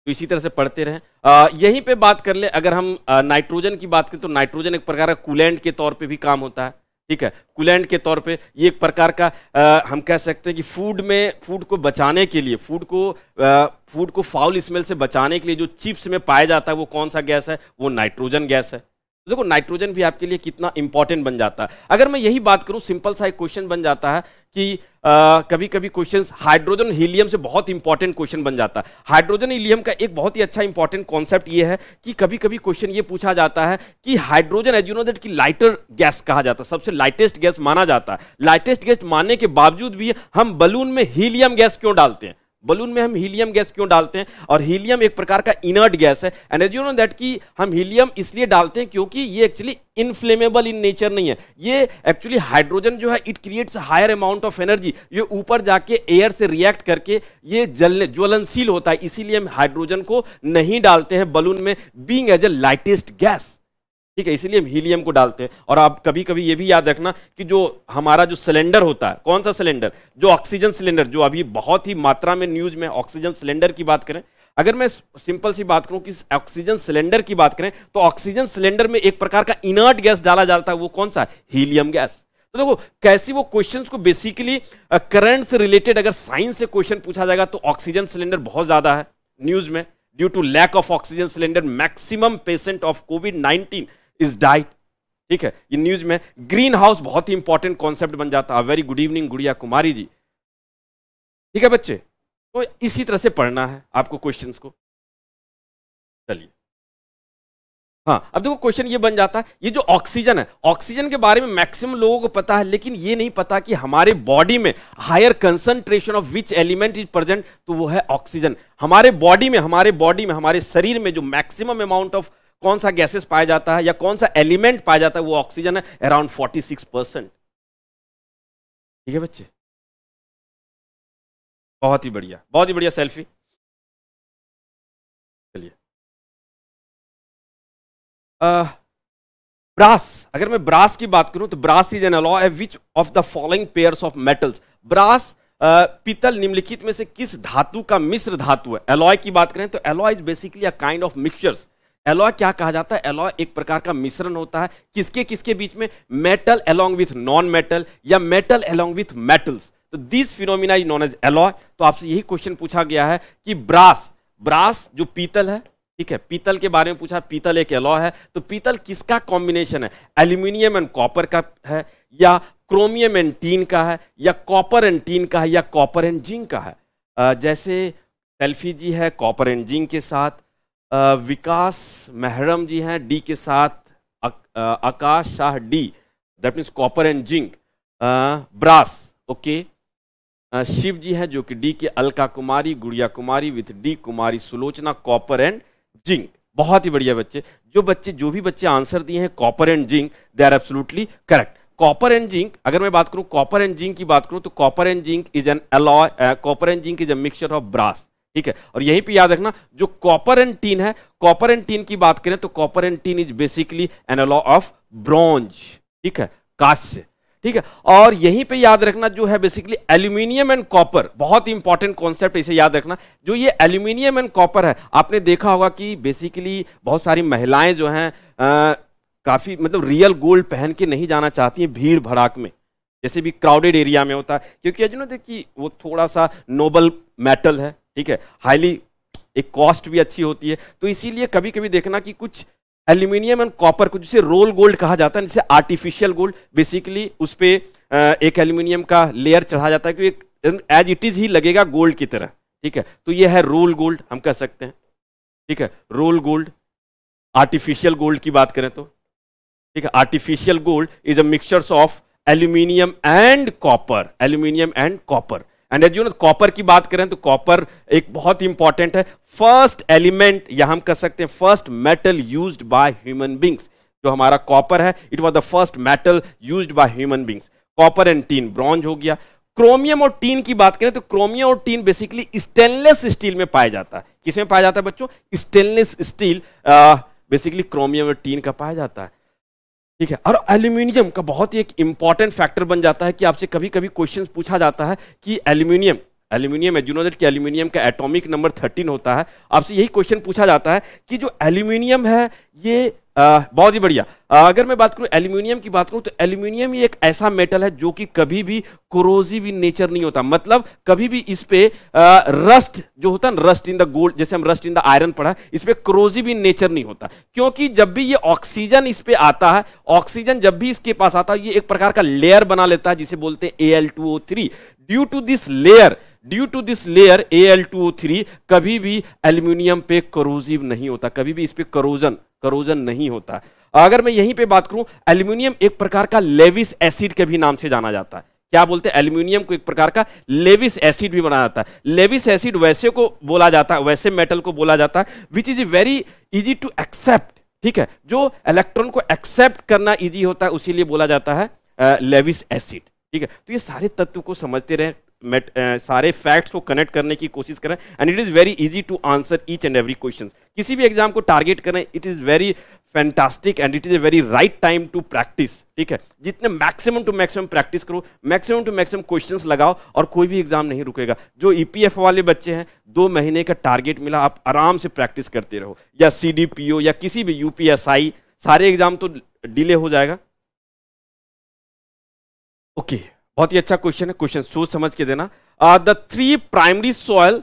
तो इसी तरह से पढ़ते रहें यहीं पे बात कर ले अगर हम नाइट्रोजन की बात करें तो नाइट्रोजन एक प्रकार का कूलेंट के तौर पे भी काम होता है ठीक है कूलेंट के तौर पे ये एक प्रकार का आ, हम कह सकते हैं कि फूड में फूड को बचाने के लिए फूड को आ, फूड को फाउल स्मेल से बचाने के लिए जो चिप्स में पाया जाता है वो कौन सा गैस है वो नाइट्रोजन गैस है देखो नाइट्रोजन भी आपके लिए कितना इंपॉर्टेंट बन जाता है अगर मैं यही बात करूं सिंपल सा एक क्वेश्चन बन जाता है कि आ, कभी कभी क्वेश्चन हाइड्रोजन हीलियम से बहुत इंपॉर्टेंट क्वेश्चन बन जाता है हाइड्रोजन हीलियम का एक बहुत ही अच्छा इंपॉर्टेंट कॉन्सेप्ट यह है कि कभी कभी क्वेश्चन ये पूछा जाता है कि हाइड्रोजन एजुनो की लाइटर गैस कहा जाता है सबसे लाइटेस्ट गैस माना जाता है लाइटेस्ट गैस मानने के बावजूद भी हम बलून में हीलियम गैस क्यों डालते हैं बलून में हम हीलियम गैस क्यों डालते हैं और हीलियम एक प्रकार का इनर्ट गैस है and as you know that कि हम हीलियम इसलिए डालते हैं क्योंकि ये एक्चुअली इनफ्लेमेबल इन नेचर नहीं है ये एक्चुअली हाइड्रोजन जो है it creates higher amount of energy ये ऊपर जाके एयर से रिएक्ट करके ये जलने ज्वलनशील होता है इसीलिए हम हाइड्रोजन को नहीं डालते हैं बलून में being as a lightest gas ठीक है इसलिए हम हीलियम को डालते हैं और आप कभी कभी ये भी याद रखना कि जो हमारा जो सिलेंडर होता है कौन सा सिलेंडर जो ऑक्सीजन सिलेंडर जो अभी बहुत ही मात्रा में न्यूज में ऑक्सीजन सिलेंडर की बात करें अगर मैं सिंपल सी बात करूं कि ऑक्सीजन सिलेंडर की बात करें तो ऑक्सीजन सिलेंडर में एक प्रकार का इनर्ट गैस डाला जाता है वो कौन सा हीलियम गैस तो देखो कैसी वो क्वेश्चंस को बेसिकली करंट से रिलेटेड अगर साइंस से क्वेश्चन पूछा जाएगा तो ऑक्सीजन सिलेंडर बहुत ज्यादा है न्यूज में due to lack of oxygen cylinder maximum patient of Covid nineteen is died ठीक है ये न्यूज में ग्रीन हाउस बहुत ही इंपॉर्टेंट कॉन्सेप्ट बन जाता है वेरी गुड इवनिंग गुड़िया कुमारी जी ठीक है बच्चे तो इसी तरह से पढ़ना है आपको क्वेश्चन को चलिए हाँ अब देखो क्वेश्चन ये बन जाता है ये जो ऑक्सीजन है ऑक्सीजन के बारे में मैक्सिमम लोगों को पता है लेकिन ये नहीं पता कि हमारे बॉडी में higher concentration of which element is present तो वो है ऑक्सीजन हमारे बॉडी में हमारे बॉडी में हमारे शरीर में जो मैक्सिमम अमाउंट ऑफ कौन सा गैसेस पाया जाता है या कौन सा एलिमेंट पाया जाता है वो ऑक्सीजन है अराउंड 46 परसेंट ठीक है बच्चे बहुत ही बढ़िया बहुत ही बढ़िया सेल्फी चलिए ब्रास अगर मैं ब्रास की बात करूं तो ब्रास इज एन अलॉ है which of the following pairs of metals brass पीतल निम्नलिखित में से किस धातु का मिश्र धातु है एलॉय की बात करें तो alloy is basically a kind of mixtures alloy क्या कहा जाता है एलॉय एक प्रकार का मिश्रण होता है किसके किसके बीच में metal along with non metal या मेटल एलोंग विथ मेटल्स तो this phenomena is known as alloy तो आपसे यही क्वेश्चन पूछा गया है कि ब्रास ब्रास जो पीतल है ठीक है पीतल के बारे में पूछा पीतल एक एलॉय है तो पीतल किसका कॉम्बिनेशन है एल्यूमिनियम एंड कॉपर का है या क्रोमियम एंड टीन का है या कॉपर एंड टीन का है या कॉपर एंड जिंक का है जैसे सेल्फी जी है कॉपर एंड जिंक के साथ विकास महरम जी हैं डी के साथ Akash Shah D that means copper and zinc brass okay Shiv ji हैं जो कि डी के Alka Kumari Gudiya Kumari with D Kumari Sulochana copper and zinc बहुत ही बढ़िया बच्चे जो बच्चे जो भी बच्चे आंसर दिए हैं copper and zinc they are absolutely correct copper and zinc अगर मैं बात करूं कॉपर एंड जिंक की बात करूं तो copper and zinc is an alloy copper and zinc is a mixture of brass ठीक है और यहीं पे याद रखना जो कॉपर एंड टीन है कॉपर एंड टीन की बात करें तो copper and tin is basically analog of bronze ठीक है काश्य ठीक है और यहीं पे याद रखना जो है बेसिकली एल्यूमिनियम एंड कॉपर बहुत इंपॉर्टेंट कॉन्सेप्ट इसे याद रखना जो ये एल्यूमिनियम एंड कॉपर है आपने देखा होगा कि बेसिकली बहुत सारी महिलाएं जो हैं काफी मतलब रियल गोल्ड पहन के नहीं जाना चाहती हैं भीड़ भड़ाक में जैसे भी क्राउडेड एरिया में होता है क्योंकि अजनो देखिए वो थोड़ा सा नोबल मेटल है ठीक है हाईली एक कॉस्ट भी अच्छी होती है तो इसीलिए कभी कभी देखना कि कुछ एल्यूमिनियम एंड कॉपर को जिसे रोल गोल्ड कहा जाता है जिसे आर्टिफिशियल गोल्ड बेसिकली उस पर एक एल्यूमिनियम का लेयर चढ़ा जाता है क्योंकि एज इट इज ही लगेगा गोल्ड की तरह ठीक है तो ये है रोल गोल्ड हम कह सकते हैं ठीक है रोल गोल्ड आर्टिफिशियल गोल्ड की बात करें तो ठीक है artificial gold is a mixtures of aluminium and copper aluminium and copper and as you know copper की बात करें तो कॉपर एक बहुत ही इंपॉर्टेंट है फर्स्ट एलिमेंट या हम कह सकते हैं first metal use by human beings जो हमारा कॉपर है it was the first metal use by human beings copper and tin bronze हो गया क्रोमियम और टीन की बात करें तो क्रोमियम और टीन बेसिकली स्टेनलेस स्टील में पाया जाता है किसमें पाया जाता है बच्चों स्टेनलेस स्टील बेसिकली क्रोमियम और टीन का पाया जाता है ठीक है और एल्यूमिनियम का बहुत ही एक इंपॉर्टेंट फैक्टर बन जाता है कि आपसे कभी कभी क्वेश्चन पूछा जाता है कि एल्यूमिनियम एल्यूमिनियम है जूनोजेट कि एल्यूमिनियम का एटॉमिक नंबर 13 होता है आपसे यही क्वेश्चन पूछा जाता है कि जो एल्यूमिनियम है ये आ, बहुत ही बढ़िया अगर मैं बात करूं एल्यूमिनियम की बात करूं तो एल्यूमिनियम एक ऐसा मेटल है जो कि कभी भी क्रोजी भी नेचर नहीं होता मतलब कभी भी इस पे आ, रस्ट जो होता है ना रस्ट इन द गोल्ड जैसे हम रस्ट इन द आयरन पढ़ा इस पे क्रोजी भी नेचर नहीं होता क्योंकि जब भी ये ऑक्सीजन इस पे आता है ऑक्सीजन जब भी इसके पास आता है ये एक प्रकार का लेयर बना लेता है जिसे बोलते हैं A L two O three due to this layer due to this layer A L two O three कभी भी एल्यूमिनियम पे क्रोजिव नहीं होता कभी भी इस पे करोजन करोजन नहीं होता अगर मैं यहीं पे बात करूं एल्यूमिनियम एक प्रकार का लेविस एसिड के भी नाम से जाना जाता है क्या बोलते हैं एल्यूमिनियम को एक प्रकार का लेविस एसिड भी बनाया जाता है लेविस एसिड वैसे को बोला जाता है वैसे मेटल को बोला जाता है which is very easy to accept ठीक है जो इलेक्ट्रॉन को एक्सेप्ट करना इजी होता है उसीलिए बोला जाता है लेविस एसिड ठीक है तो ये सारे तत्व को समझते रहे मेट, uh, सारे फैक्ट्स को कनेक्ट करने की कोशिश करें and it is very easy to answer each and every question किसी भी एग्जाम को टारगेट करें it is very fantastic and it is a very right time to practise ठीक है जितने मैक्सिमम टू मैक्सिमम प्रैक्टिस करो मैक्सिमम टू मैक्सिमम क्वेश्चंस लगाओ और कोई भी एग्जाम नहीं रुकेगा जो ईपीएफ e वाले बच्चे हैं दो महीने का टारगेट मिला आप आराम से प्रैक्टिस करते रहो या सीडीपीओ या किसी भी यूपीएसआई सारे एग्जाम तो डिले हो जाएगा ओके okay. बहुत ही अच्छा क्वेश्चन है क्वेश्चन सोच समझ के देना the three primary soil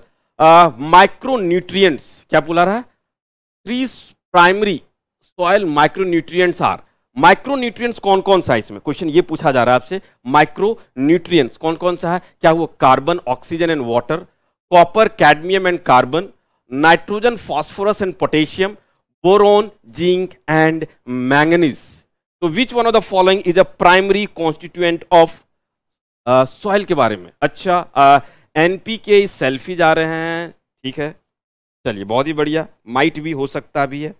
micro क्या बोला रहा है three primary soil micro nutrients are micro कौन कौन सा है इसमें क्वेश्चन ये पूछा जा रहा है आपसे माइक्रो न्यूट्रिय कौन कौन सा है क्या वो carbon oxygen and water copper cadmium and carbon nitrogen phosphorus and potassium boron zinc and manganese तो which one of the following is a primary constituent of soil के बारे में अच्छा एन पी के सेल्फी जा रहे हैं ठीक है चलिए बहुत ही बढ़िया माइट भी हो सकता भी है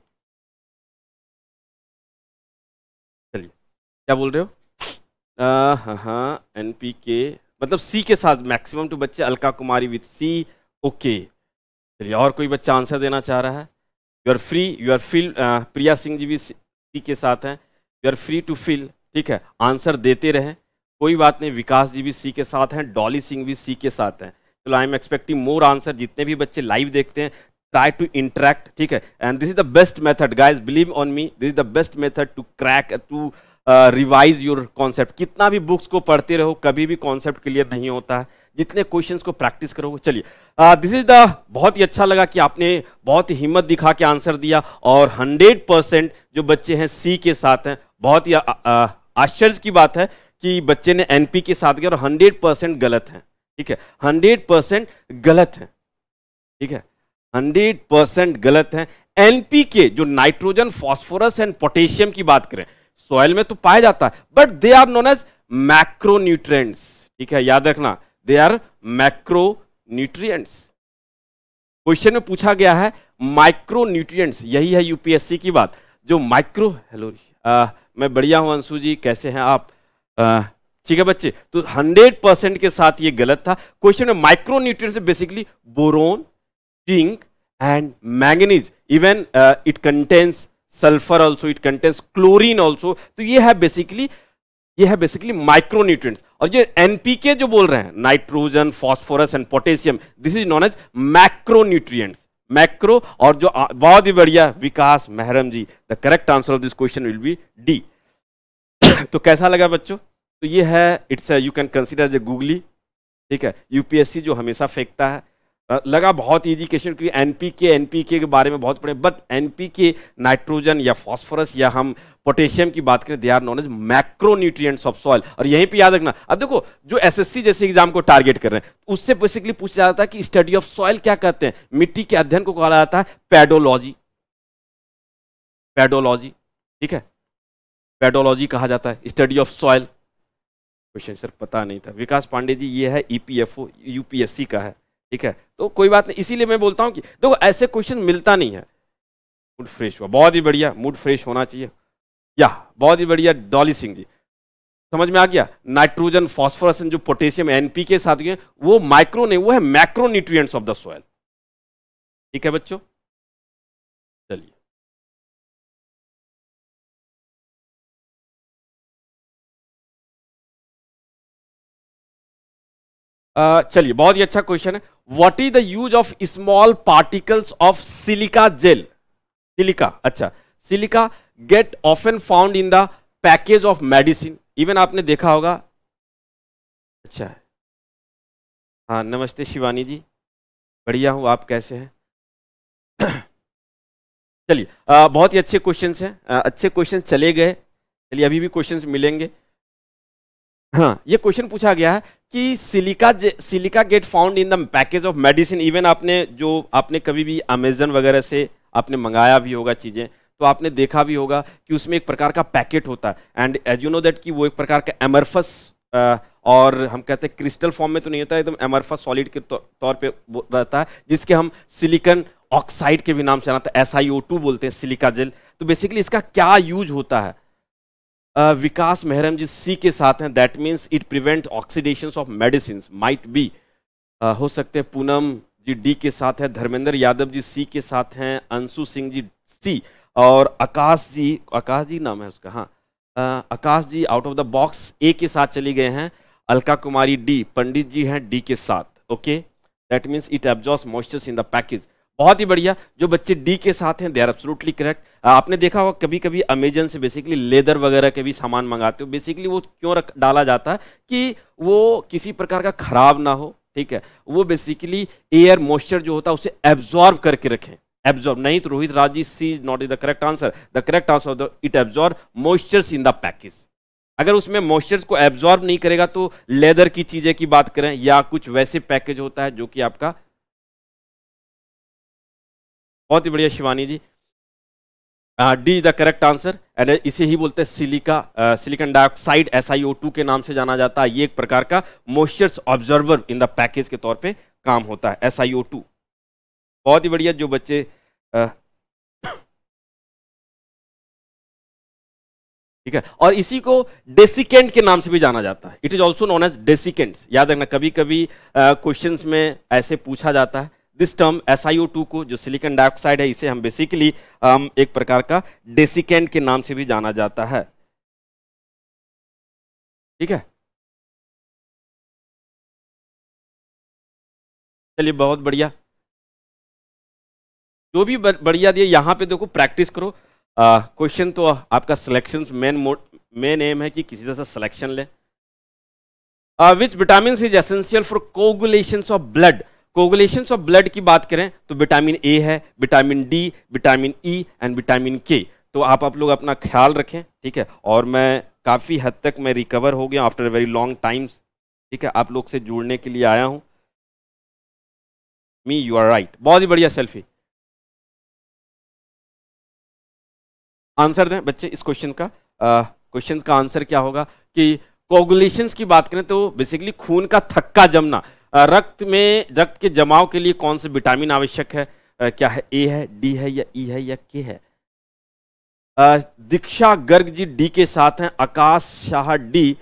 चलिए क्या बोल रहे हो हाँ हाँ एन पी के मतलब सी के साथ मैक्सिमम टू बच्चे Alka Kumari with C okay चलिए और कोई बच्चा आंसर देना चाह रहा है you are free you are feel Priya Singh ji भी सी के साथ हैं you are free to feel ठीक है आंसर देते रहें कोई बात नहीं विकास जी भी सी के साथ हैं डॉली सिंह भी सी के साथ हैं चलो I am expecting more answer जितने भी बच्चे लाइव देखते हैं ट्राई टू इंटरेक्ट ठीक है and this is the best method guys believe on me this is the best method to crack to revise your concept कितना भी बुक्स को पढ़ते रहो कभी भी कॉन्सेप्ट क्लियर नहीं होता है जितने क्वेश्चंस को प्रैक्टिस करोगे चलिए दिस इज द बहुत ही अच्छा लगा कि आपने बहुत ही हिम्मत दिखा के आंसर दिया और 100 परसेंट जो बच्चे हैं सी के साथ हैं बहुत ही uh, uh, आश्चर्य की बात है कि बच्चे ने एनपी के साथ गया और हंड्रेड परसेंट गलत है ठीक है हंड्रेड परसेंट गलत है ठीक है हंड्रेड परसेंट गलत है एनपी के जो नाइट्रोजन फॉस्फोरस एंड पोटेशियम की बात करें सॉयल में तो पाया जाता है but they are known as macro ठीक है याद रखना they are macro nutrients question में पूछा गया है माइक्रो न्यूट्रिएंट्स यही है यूपीएससी की बात जो माइक्रो हेलो मैं बढ़िया हूं अंशु जी कैसे हैं आप ठीक है बच्चे तो 100 परसेंट के साथ ये गलत था क्वेश्चन में micro nutrient basically boron zinc and manganese even it contains sulphur also it contains chlorine also तो ये है बेसिकली ये है बेसिकली माइक्रोन्यूट्रिय और ये एनपीके जो बोल रहे हैं nitrogen phosphorus and potassium this is known as macronutrient macro और जो बहुत ही बढ़िया Vikas Mehram ji the correct answer of this question will be D तो कैसा लगा बच्चों तो ये है it's you can consider the googly ठीक है यूपीएससी जो हमेशा फेंकता है लगा बहुत इजी क्वेश्चन क्योंकि एनपीके एनपीके के बारे में बहुत पढ़े बट एनपीके नाइट्रोजन या फास्फोरस या हम पोटेशियम की बात करें they are known as macro of soil और यहीं पे याद रखना अब देखो जो एसएससी जैसे एग्जाम को टारगेट कर रहे हैं उससे बेसिकली पूछा जाता है कि स्टडी ऑफ सॉइल क्या कहते हैं मिट्टी के अध्ययन को कहा जाता है पेडोलॉजी पेडोलॉजी ठीक है पेडोलॉजी कहा जाता है study of soil question sir पता नहीं था विकास पांडे जी ये है ईपीएफओ e यूपीएससी का है ठीक है तो कोई बात नहीं इसीलिए मैं बोलता हूँ कि देखो ऐसे क्वेश्चन मिलता नहीं है मूड फ्रेश हुआ बहुत ही बढ़िया मूड फ्रेश होना चाहिए या बहुत ही बढ़िया डॉली सिंह जी समझ में आ गया नाइट्रोजन फॉस्फोरस जो पोटेशियम एनपी के साथ गए वो माइक्रो नहीं वो है macro nutrient of the soil ठीक है बच्चों चलिए बहुत ही अच्छा क्वेश्चन है what is the use of small particles of silica gel silica अच्छा silica get often found in the package of medicine even आपने देखा होगा अच्छा हाँ नमस्ते शिवानी जी बढ़िया हूँ आप कैसे हैं चलिए बहुत ही अच्छे क्वेश्चन हैं अच्छे क्वेश्चन चले गए चलिए अभी भी क्वेश्चन मिलेंगे हाँ ये क्वेश्चन पूछा गया है कि silica silica get found in the package of medicine even आपने जो आपने कभी भी अमेजन वगैरह से आपने मंगाया भी होगा चीज़ें तो आपने देखा भी होगा कि उसमें एक प्रकार का पैकेट होता है and as you know that कि वो एक प्रकार का एमरफस और हम कहते हैं क्रिस्टल फॉर्म में तो नहीं होता एकदम एमरफस सॉलिड के तो, तौर पे रहता है जिसके हम सिलिकन ऑक्साइड के भी नाम से जानते हैं एस बोलते हैं सिलिका जेल तो बेसिकली इसका क्या यूज होता है विकास मेहरम जी सी के साथ हैं that means it prevent oxidation of medicine might be हो सकते हैं पूनम जी डी के साथ है धर्मेंद्र यादव जी सी के साथ हैं अंशु सिंह जी सी और आकाश जी आकाश जी नाम है उसका हाँ Akash ji out of the box A के साथ चले गए हैं अलका कुमारी डी पंडित जी हैं डी के साथ okay that means it absorbs moistures in the package बहुत ही बढ़िया जो बच्चे डी के साथ हैं दे आर एब्सोलूटली करेक्ट आपने देखा होगा कभी कभी अमेजन से बेसिकली लेदर वगैरह के भी सामान मंगाते हो बेसिकली वो क्यों रख डाला जाता है कि वो किसी प्रकार का खराब ना हो ठीक है वो बेसिकली एयर मॉइस्चर जो होता है उसे एब्जॉर्व करके रखें एब्जॉर्व नहीं तो Rohit Raj ji C is not is the correct answer the correct answer it absorb moistures in the package अगर उसमें मॉइस्चर्स को एब्जॉर्व नहीं करेगा तो लेदर की चीजें की बात करें या कुछ वैसे पैकेज होता है जो कि आपका बहुत ही बढ़िया Shivani ji D is the correct answer and इसे ही बोलते हैं सिलिका सिलिकन डाइऑक्साइड एस के नाम से जाना जाता है ये एक प्रकार का moisture absorber in the package के तौर पे काम होता है एस आई बहुत ही बढ़िया जो बच्चे ठीक है और इसी को डेसिकेंट के नाम से भी जाना जाता है it is also known as desiccant याद रखना कभी कभी क्वेश्चन में ऐसे पूछा जाता है दिस टर्म SiO2 को जो सिलिकॉन डाइऑक्साइड है इसे हम बेसिकली um, एक प्रकार का डेसिकेंट के नाम से भी जाना जाता है ठीक है चलिए बहुत बढ़िया जो भी बढ़िया दिए यहां पे देखो प्रैक्टिस करो क्वेश्चन तो आपका selection main mode main aim है कि किसी तरह से सिलेक्शन ले which vitamin is essential for coagulation of blood coagulation of blood की बात करें तो विटामिन ए है vitamin D vitamin E and vitamin K तो आप आप लोग अपना ख्याल रखें ठीक है और मैं काफ़ी हद तक मैं रिकवर हो गया आफ्टर वेरी लॉन्ग टाइम्स ठीक है आप लोग से जुड़ने के लिए आया हूँ मी यू आर राइट बहुत ही बढ़िया सेल्फी आंसर दें बच्चे इस क्वेश्चन का क्वेश्चन का आंसर क्या होगा कि कोगुलेशंस की बात करें तो बेसिकली खून का थक्का जमना रक्त में रक्त के जमाव के लिए कौन से विटामिन आवश्यक है आ, क्या है ए है डी है या ई है या के है दीक्षा गर्ग जी डी के साथ हैं आकाश शाह डी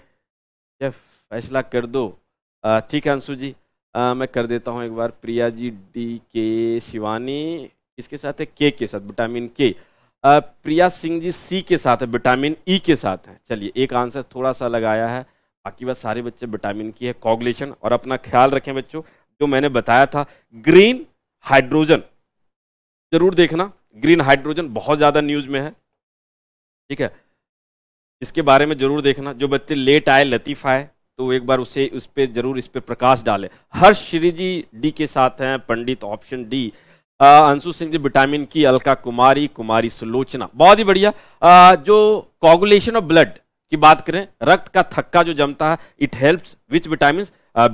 फैसला कर दो ठीक है अंशु जी आ, मैं कर देता हूं एक बार प्रिया जी डी के शिवानी किसके साथ है के के साथ विटामिन के प्रिया सिंह जी सी के साथ है विटामिन ई e के साथ है चलिए एक आंसर थोड़ा सा लगाया है बाकी बात सारे बच्चे विटामिन की है कॉगलेशन और अपना ख्याल रखें बच्चों जो मैंने बताया था ग्रीन हाइड्रोजन जरूर देखना ग्रीन हाइड्रोजन बहुत ज़्यादा न्यूज में है ठीक है इसके बारे में जरूर देखना जो बच्चे लेट आए लतीफा है तो एक बार उसे उस पर जरूर इस पर प्रकाश डाले हर्ष श्री जी डी के साथ हैं Pandit option D Anshu Singh ji vitamin की अलका कुमारी कुमारी सुलोचना बहुत ही बढ़िया आ, जो कॉगुलेशन ऑफ ब्लड की बात करें रक्त का थक्का जो जमता है it helps which vitamin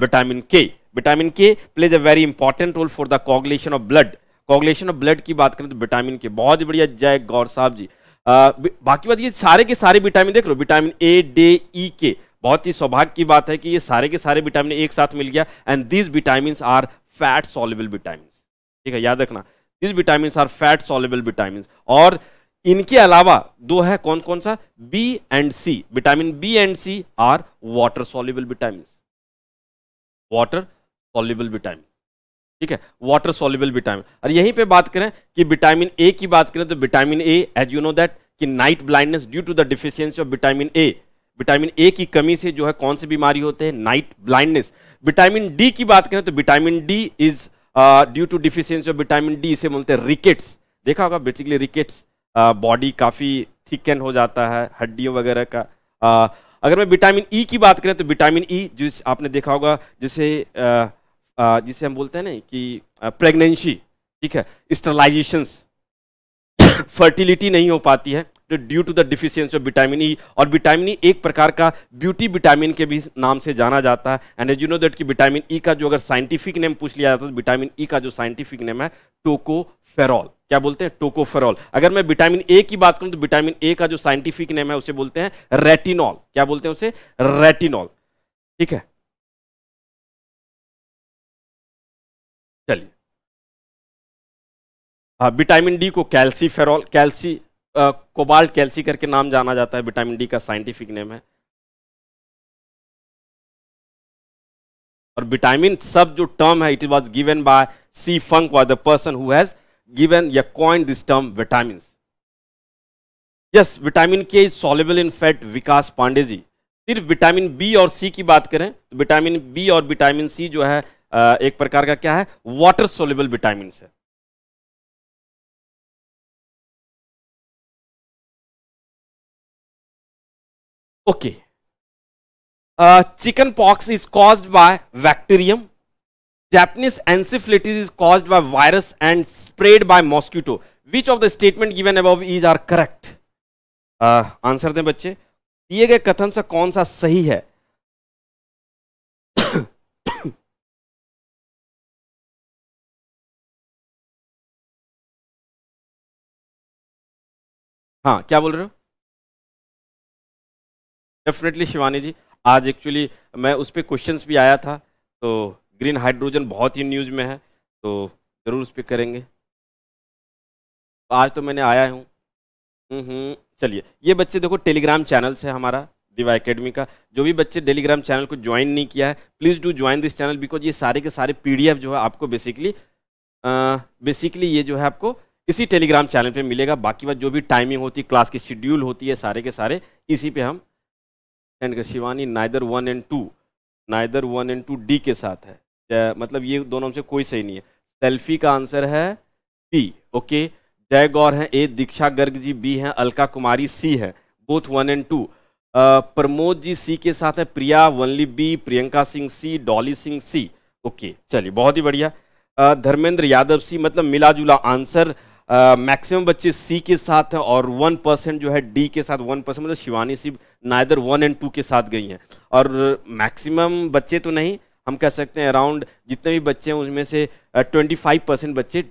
vitamin K vitamin K plays a very important role for the coagulation of blood coagulation of blood की बात करें तो विटामिन के बहुत ही बढ़िया जय गौर साहब जी आ, uh, बाकी बात ये सारे के सारे विटामिन देख लो विटामिन ए डे ई के बहुत ही सौभाग्य की बात है कि ये सारे के सारे विटामिन एक साथ मिल गया and this vitamin are fat soluble vitamin ठीक है याद रखना this vitamin are fat soluble vitamin और इनके अलावा दो है कौन कौन सा B and C vitamin B and C are water soluble vitamin water soluble vitamin ठीक है वाटर सोल्यूबल विटामिन और यहीं पे बात करें कि विटामिन ए की बात करें तो vitamin A as you know that कि night blindness due to the deficiency of vitamin A vitamin A की कमी से जो है कौन सी बीमारी होते हैं नाइट ब्लाइंडनेस विटामिन डी की बात करें तो vitamin D is due to deficiency of vitamin D इसे बोलते हैं रिकेट्स देखा होगा बेसिकली रिकेट्स बॉडी काफ़ी थिकन हो जाता है हड्डियों वगैरह का आ, अगर मैं विटामिन ई e की बात करें तो विटामिन ई e, जिस आपने देखा होगा जिसे जिसे हम बोलते हैं ना कि प्रेगनेंसी ठीक है स्टरलाइजेशंस फर्टिलिटी नहीं हो पाती है due to the deficiency of vitamin E और विटामिन ई e एक प्रकार का ब्यूटी विटामिन के भी नाम से जाना जाता है and as you know that कि विटामिन ई e का जो अगर साइंटिफिक नेम पूछ लिया जाता है तो विटामिन ई e का जो साइंटिफिक नेम है टोको टोकोफेरॉल क्या बोलते हैं टोकोफेरॉल अगर मैं विटामिन ए की बात करूं तो विटामिन ए का जो साइंटिफिक नेम है उसे बोलते हैं रेटिनॉल क्या बोलते हैं उसे रेटिनॉल ठीक है चलिए हाँ विटामिन डी को कैल्सी फेरॉल कैल्सी कोबाल्ट कैल्सी करके नाम जाना जाता है विटामिन डी का साइंटिफिक नेम है और विटामिन सब जो टर्म है it was given by C Funk was the person who has given yeah, coined this term vitamins. Yes vitamin K is soluble in fat Vikas Pandey ji सिर्फ विटामिन बी और C की बात करें तो विटामिन बी और विटामिन सी जो है एक प्रकार का क्या है वाटर सोलेबल विटामिन है okay chicken pox is caused by bacterium Japanese encephalitis is caused by virus and spread by mosquito. Which of the statement given above is are correct? Answer uh, दें बच्चे दिए गए कथन से कौन सा सही है हाँ क्या बोल रहे हो डेफिनेटली शिवानी जी आज एक्चुअली मैं उस पर क्वेश्चन भी आया था तो ग्रीन हाइड्रोजन बहुत ही न्यूज में है तो ज़रूर उस पर करेंगे आज तो मैंने आया हूँ हम्म, हम्म, चलिए ये बच्चे देखो टेलीग्राम चैनल से हमारा दिवा एकेडमी का जो भी बच्चे टेलीग्राम चैनल को ज्वाइन नहीं किया है please do join this channel because ये सारे के सारे पीडीएफ जो है आपको बेसिकली बेसिकली ये जो है आपको इसी टेलीग्राम चैनल पे मिलेगा बाकी बात जो भी टाइमिंग होती है क्लास की शेड्यूल होती है सारे के सारे इसी पे हम and Shivani neither one and two neither one and two D के साथ है मतलब ये दोनों से कोई सही नहीं है सेल्फी का आंसर है बी ओके जय गौर है ए दीक्षा गर्ग जी बी हैं अलका कुमारी सी है both one and two Pramod ji C के साथ है Priya only B Priyanka Singh C Dolly Singh C okay चलिए बहुत ही बढ़िया धर्मेंद्र यादव सी मतलब मिला जुला आंसर मैक्सिमम बच्चे सी के साथ हैं और वन परसेंट जो है डी के साथ वन परसेंट मतलब Shivani C neither one and two के साथ गई हैं और मैक्सिमम बच्चे तो नहीं हम कह सकते हैं अराउंड जितने भी बच्चे हैं उनमें से ट्वेंटी फाइव परसेंट बच्चे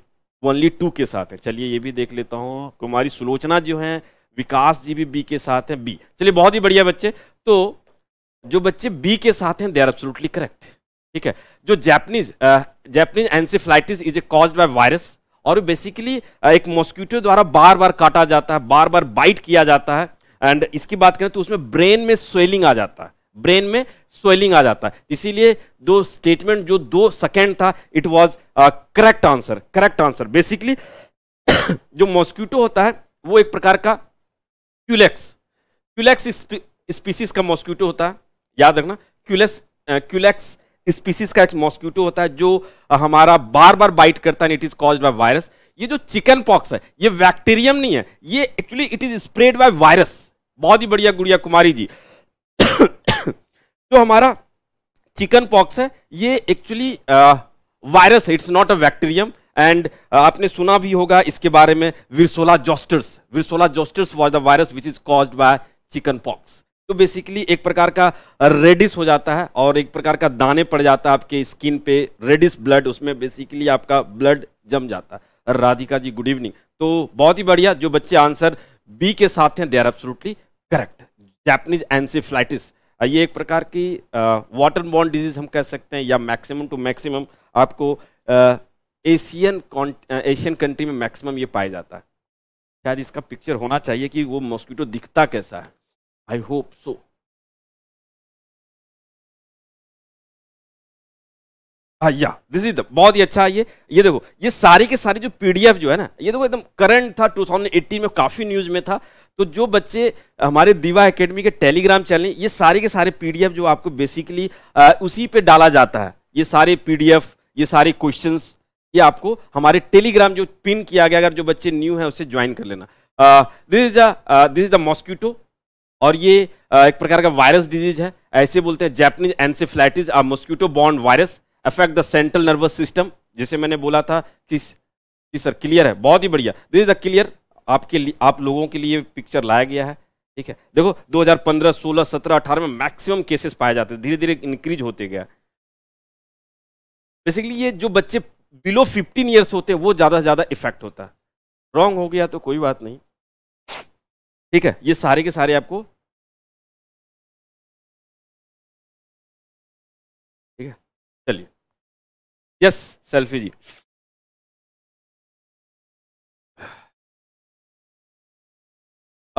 ओनली टू के साथ हैं चलिए ये भी देख लेता हूँ कुमारी सुलोचना जो हैं विकास जी भी बी के साथ हैं बी चलिए बहुत ही बढ़िया बच्चे तो जो बच्चे बी के साथ हैं दे आर एब्सोल्युटली करेक्ट ठीक है जो Japanese Japanese encephalitis is a cause by virus और बेसिकली एक मॉस्किटो द्वारा बार बार काटा जाता है बार बार बाइट किया जाता है एंड इसकी बात करें तो उसमें ब्रेन में स्वेलिंग आ जाता है ब्रेन में स्वेलिंग आ जाता है इसीलिए दो स्टेटमेंट जो दो सेकेंड था it was correct answer correct answer basically जो मॉस्क्यूटो होता है वो एक प्रकार का क्यूलेक्स क्यूलेक्स स्पीसीज का मॉस्क्यूटो होता है याद रखना क्यूलेक्स क्यूलेक्स स्पीसीज का एक मॉस्क्यूटो होता है जो uh, हमारा बार बार बाइट करता है it is cause by virus ये जो चिकन पॉक्स है ये बैक्टीरियम नहीं है ये actually it is spread by virus बहुत ही बढ़िया गुड़िया कुमारी जी जो हमारा चिकन पॉक्स है ये एक्चुअली वायरस है it's not a bacterium and आपने सुना भी होगा इसके बारे में varicella zosters varicella zosters was the virus which is cause by chicken pox तो बेसिकली एक प्रकार का रेडिस हो जाता है और एक प्रकार का दाने पड़ जाता है आपके स्किन पे रेडिस ब्लड उसमें बेसिकली आपका ब्लड जम जाता है राधिका जी गुड इवनिंग तो बहुत ही बढ़िया जो बच्चे आंसर बी के साथ हैं they are absolutely correct Japanese encephalitis ये एक प्रकार की वाटर बॉन्ड डिजीज हम कह सकते हैं या मैक्सिमम टू मैक्सिमम आपको एशियन एशियन कंट्री में मैक्सिमम ये पाया जाता है शायद इसका पिक्चर होना चाहिए कि वो मॉस्किटो दिखता कैसा है आई होप सो या दिस इज द बहुत ही अच्छा है ये ये देखो ये सारी के सारी जो पीडीएफ जो है ना ये देखो एकदम करंट था 2018 में काफ़ी न्यूज़ में था तो जो बच्चे हमारे दीवा एकेडमी के टेलीग्राम चैनल ये सारे के सारे पीडीएफ जो आपको बेसिकली उसी पे डाला जाता है ये सारे पीडीएफ ये सारे क्वेश्चंस ये आपको हमारे टेलीग्राम जो पिन किया गया अगर जो बच्चे न्यू है उसे ज्वाइन कर लेना this is this is the mosquito और ये आ, एक प्रकार का वायरस डिजीज है ऐसे बोलते हैं जैपनीज एनसेफ्लाइटिस मॉस्क्यूटो बॉन्ड virus affect the central nervous system जैसे मैंने बोला था कि सर क्लियर है बहुत ही बढ़िया दिस इज द क्लियर आपके लिए आप लोगों के लिए पिक्चर लाया गया है ठीक है देखो 2015, 16, 17, 18 में मैक्सिमम केसेस पाए जाते धीरे धीरे इंक्रीज होते गया बेसिकली ये जो बच्चे बिलो 15 ईयर्स होते हैं वो ज़्यादा से ज़्यादा इफेक्ट होता है रॉन्ग हो गया तो कोई बात नहीं ठीक है ये सारे के सारे आपको ठीक है चलिए yes Selfie ji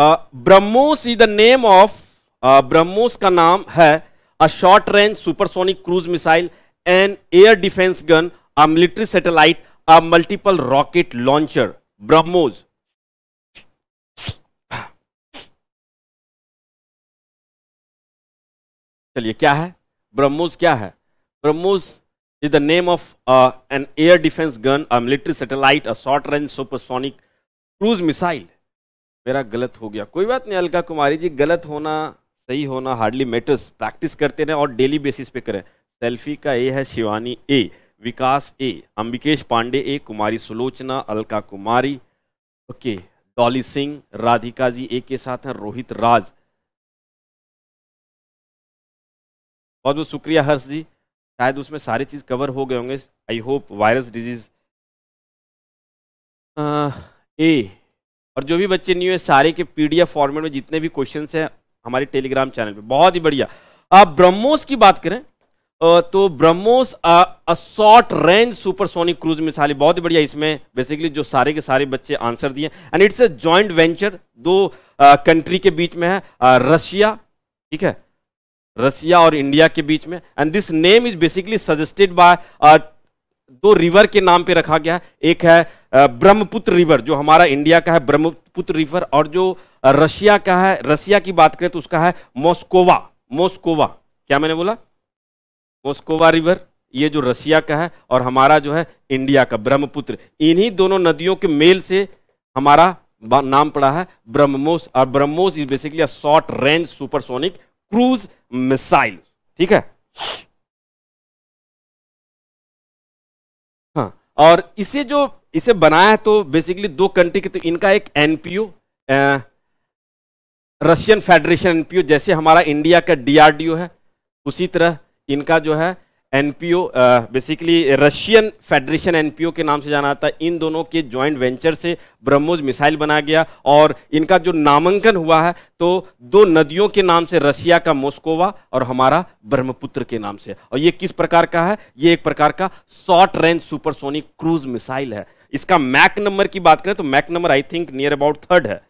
BrahMos is the name of BrahMos का नाम है a short range supersonic cruise missile an air defence gun a military satellite a multiple rocket launcher BrahMos चलिए क्या है ब्रह्मोस क्या है BrahMos is the name of an air defence gun a military satellite a short range supersonic cruise missile मेरा गलत हो गया कोई बात नहीं अलका कुमारी जी गलत होना सही होना हार्डली मैटर्स प्रैक्टिस करते रहें और डेली बेसिस पे करें सेल्फी का ए है Shivani A Vikas A Ambikesh Pandey A Kumari Sulochana Alka Kumari okay Dolly Singh Radhika ji A के साथ हैं रोहित राज बहुत बहुत शुक्रिया हर्ष जी शायद उसमें सारे चीज़ कवर हो गए होंगे I hope virus disease a और जो भी बच्चे न्यू है सारे के पीडीएफ फॉर्मेट में जितने भी क्वेश्चन है हमारे टेलीग्राम चैनल पर बहुत ही बढ़िया आप ब्रह्मोस की बात करें तो BrahMos short range supersonic cruise missile बहुत ही बढ़िया इसमें बेसिकली जो सारे के सारे बच्चे आंसर दिए and it's a joint venture दो कंट्री के बीच में है रशिया ठीक है रशिया और इंडिया के बीच में and this name is basically suggested by दो रिवर के नाम पे रखा गया है एक है ब्रह्मपुत्र रिवर जो हमारा इंडिया का है ब्रह्मपुत्र रिवर और जो रशिया का है रशिया की बात करें तो उसका है मोस्कोवा मोस्कोवा क्या मैंने बोला मोस्कोवा रिवर ये जो रशिया का है और हमारा जो है इंडिया का ब्रह्मपुत्र इन्हीं दोनों नदियों के मेल से हमारा नाम पड़ा है ब्रह्मोस और BrahMos is basically short range supersonic cruise missile ठीक है और इसे जो इसे बनाया है तो बेसिकली दो कंट्री के तो इनका एक एनपीओ रशियन फेडरेशन एनपीओ जैसे हमारा इंडिया का डीआरडीओ है उसी तरह इनका जो है NPO basically Russian Federation NPO के नाम से जाना जाता है इन दोनों के ज्वाइंट वेंचर से ब्रह्मोज मिसाइल बनाया गया और इनका जो नामांकन हुआ है तो दो नदियों के नाम से रशिया का मोस्कोवा और हमारा ब्रह्मपुत्र के नाम से और ये किस प्रकार का है ये एक प्रकार का short range supersonic cruise missile है इसका मैक नंबर की बात करें तो Mach number I think near about third है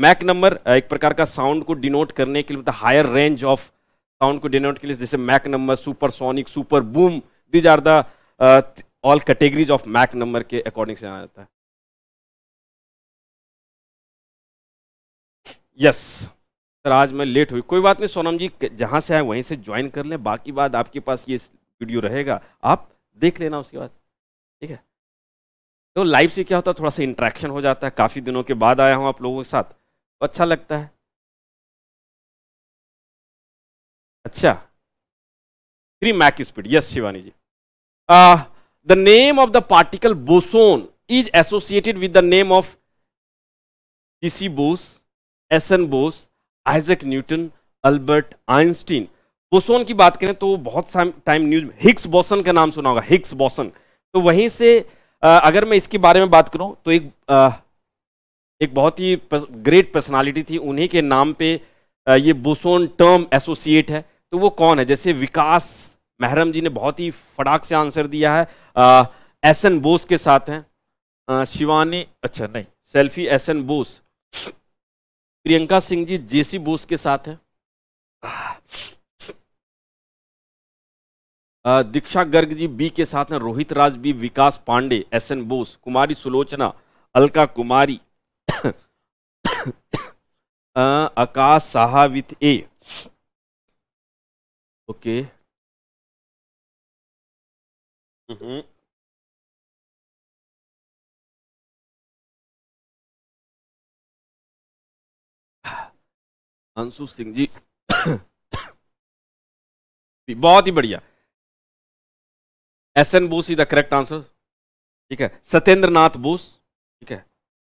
मैक नंबर uh, एक प्रकार का साउंड को डिनोट करने के लिए हायर रेंज ऑफ साउंड को डिनोट के लिए जैसे Mach number super sonic super boom these are the all categories of Mach number के अकॉर्डिंग से जाना जाता है यस सर आज मैं लेट हुई कोई बात नहीं सोनम जी जहां से आए वहीं से ज्वाइन कर लें बाकी बात आपके पास ये वीडियो रहेगा आप देख लेना उसके बाद ठीक है तो लाइव से क्या होता है थोड़ा सा इंट्रैक्शन हो जाता है काफ़ी दिनों के बाद आया हूँ आप लोगों के साथ तो अच्छा लगता है अच्छा three Mach speed yes Shivani ji the name of the particle boson is associated with the name of किसी Bose S N Bose Isaac Newton Albert Einstein boson की बात करें तो बहुत टाइम न्यूज में हिक्स बोसन का नाम सुना होगा हिक्स बोसन तो वहीं से आ, uh, अगर मैं इसके बारे में बात करूं तो एक आ, uh, एक बहुत ही ग्रेट पर्सनालिटी थी उन्हीं के नाम पे uh, ये बोसोन टर्म एसोसिएट है तो वो कौन है जैसे विकास महरम जी ने बहुत ही फटाक से आंसर दिया है एस एन बोस के साथ हैं शिवानी अच्छा नहीं Selfie N Bose Priyanka Singh ji J C Bose के साथ हैं दीक्षा गर्ग जी बी के साथ हैं Rohit Raj B Vikas Pandey S N Bose Kumari Sulochana Alka Kumari Akash Saha with A okay hmm. Anshu Singh ji बहुत ही बढ़िया S N Bose is the correct answer ठीक है सत्येंद्र नाथ बोस ठीक है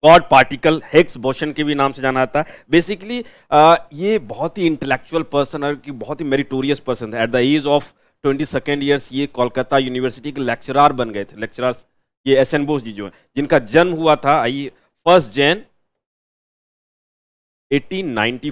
गॉड पार्टिकल हेक्स बोशन के भी नाम से जाना जाता है बेसिकली uh, ये बहुत ही इंटेलेक्चुअल पर्सन और की बहुत ही मेरिटोरियस पर्सन है at the age of twenty second years ये कोलकाता यूनिवर्सिटी के लेक्चरार बन गए थे लेक्चरार ये एस एन बोस जी जो है जिनका जन्म हुआ था I first Jan 1894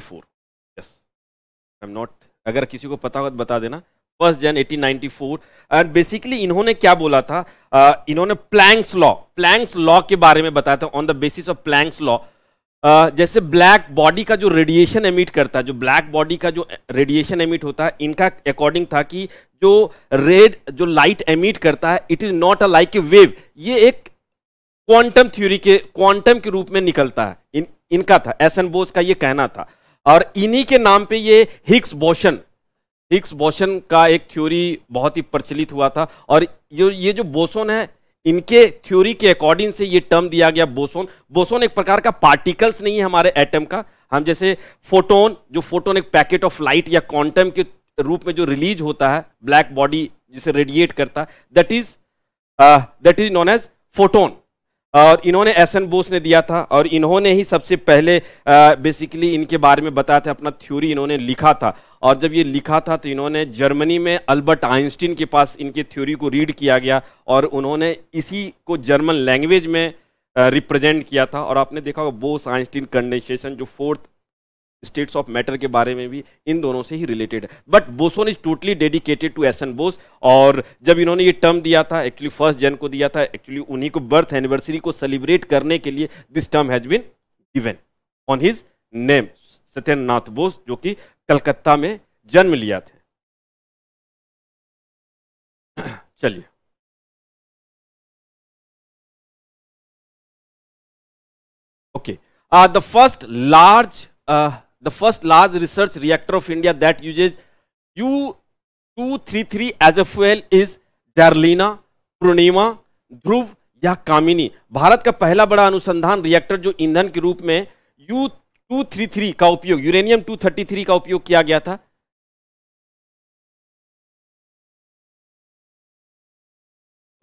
yes I am not अगर किसी को पता हो तो बता देना फर्स्ट जन 1894 एंड बेसिकली इन्होंने क्या बोला था uh, इन्होंने प्लैंक्स लॉ प्लैंक्स लॉ के बारे में बताया था on the basis of Planck's law जैसे ब्लैक बॉडी का जो रेडिएशन एमिट करता है जो ब्लैक बॉडी का जो रेडिएशन एमिट होता है इनका अकॉर्डिंग था कि जो रेड जो लाइट एमिट करता है it is not a like a wave ये एक क्वांटम थ्योरी के क्वांटम के रूप में निकलता है इन इनका था एस एन बोस का ये कहना था और इन्हीं के नाम पे ये हिक्स बोशन हिक्स बोसन का एक थ्योरी बहुत ही प्रचलित हुआ था और जो ये जो बोसोन है इनके थ्योरी के अकॉर्डिंग से ये टर्म दिया गया बोसोन बोसोन एक प्रकार का पार्टिकल्स नहीं है हमारे एटम का हम जैसे फोटोन जो फोटोन एक पैकेट ऑफ लाइट या क्वांटम के रूप में जो रिलीज होता है ब्लैक बॉडी जिसे रेडिएट करता है that is that is known as photon और इन्होंने एस एन बोस ने दिया था और इन्होंने ही सबसे पहले बेसिकली uh, इनके बारे में बताया था अपना थ्योरी इन्होंने लिखा था और जब ये लिखा था तो इन्होंने जर्मनी में अल्बर्ट आइंस्टीन के पास इनकी थ्योरी को रीड किया गया और उन्होंने इसी को जर्मन लैंग्वेज में रिप्रेजेंट किया था और आपने देखा होगा बोस आइंस्टीन कंडेंसेशन जो फोर्थ स्टेट्स ऑफ मैटर के बारे में भी इन दोनों से ही रिलेटेड है but boson is totally dedicated to S N Bose और जब इन्होंने ये टर्म दिया था एक्चुअली फर्स्ट जन को दिया था एक्चुअली उन्हीं को बर्थ एनिवर्सरी को सेलिब्रेट करने के लिए this term has been given on his name Nath Bose जो कि कलकत्ता में जन्म लिया थे चलिए okay the first large the first large research reactor of India that uses U two three three as a fuel is डरलीना पूर्णिमा ध्रुव या कामिनी भारत का पहला बड़ा अनुसंधान रिएक्टर जो ईंधन के रूप में यू 233 का उपयोग यूरेनियम 233 का उपयोग किया गया था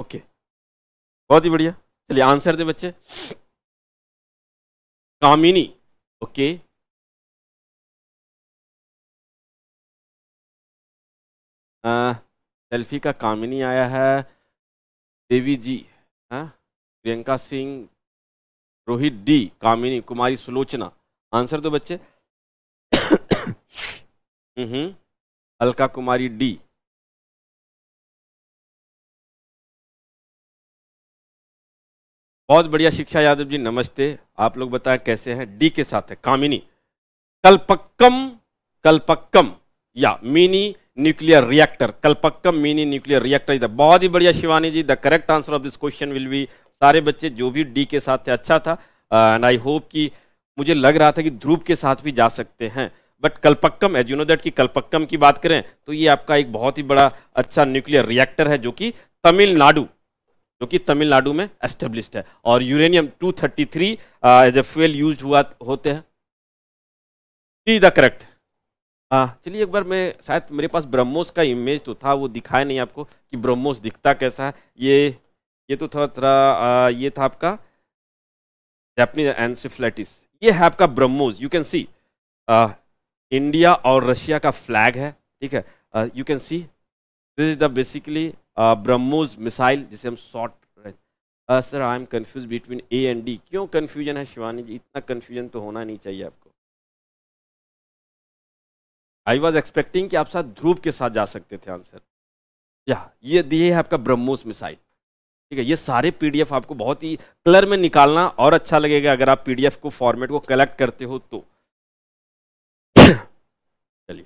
ओके okay. बहुत ही बढ़िया चलिए आंसर दे बच्चे कामिनी ओके okay. सेल्फी का कामिनी आया है देवी जी हाँ? प्रियंका सिंह रोहित डी कामिनी कुमारी सुलोचना आंसर दो बच्चे हम्म, अलका कुमारी डी बहुत बढ़िया शिक्षा यादव जी नमस्ते आप लोग बताएं कैसे हैं डी के साथ है कामिनी कल्पक्कम कल्पक्कम या mini nuclear reactor Kalpakkam mini nuclear reactor इधर बहुत ही बढ़िया Shivani ji the correct answer of this question will be सारे बच्चे जो भी डी के साथ थे अच्छा था एंड आई होप कि मुझे लग रहा था कि ध्रुव के साथ भी जा सकते हैं but Kalpakkam as you know that की कल्पक्कम की बात करें तो ये आपका एक बहुत ही बड़ा अच्छा न्यूक्लियर रिएक्टर है जो कि तमिलनाडु जो कि तमिलनाडु में एस्टेब्लिश्ड है और uranium 233 as a fuel use हुआ होते हैं सी द करेक्ट चलिए एक बार मैं शायद मेरे पास ब्रह्मोस का इमेज तो था वो दिखाया नहीं आपको कि ब्रह्मोस दिखता कैसा है ये ये तो थोड़ा थोड़ा uh, ये था आपका जैपनीज एनसिफ्लेटिस ये है आपका BrahMos you can see India और रशिया का फ्लैग है ठीक है you can see this is the basically BrahMos missile जिसे हम short sir I am confuse between A and D क्यों कन्फ्यूजन है शिवानी जी इतना कन्फ्यूजन तो होना नहीं चाहिए आपको आई वॉज एक्सपेक्टिंग कि आप साथ ध्रुव के साथ जा सकते थे आंसर या ये दिए है आपका ब्रह्मोस मिसाइल ठीक है ये सारे पीडीएफ आपको बहुत ही कलर में निकालना और अच्छा लगेगा अगर आप पीडीएफ को फॉर्मेट को कलेक्ट करते हो तो चलिए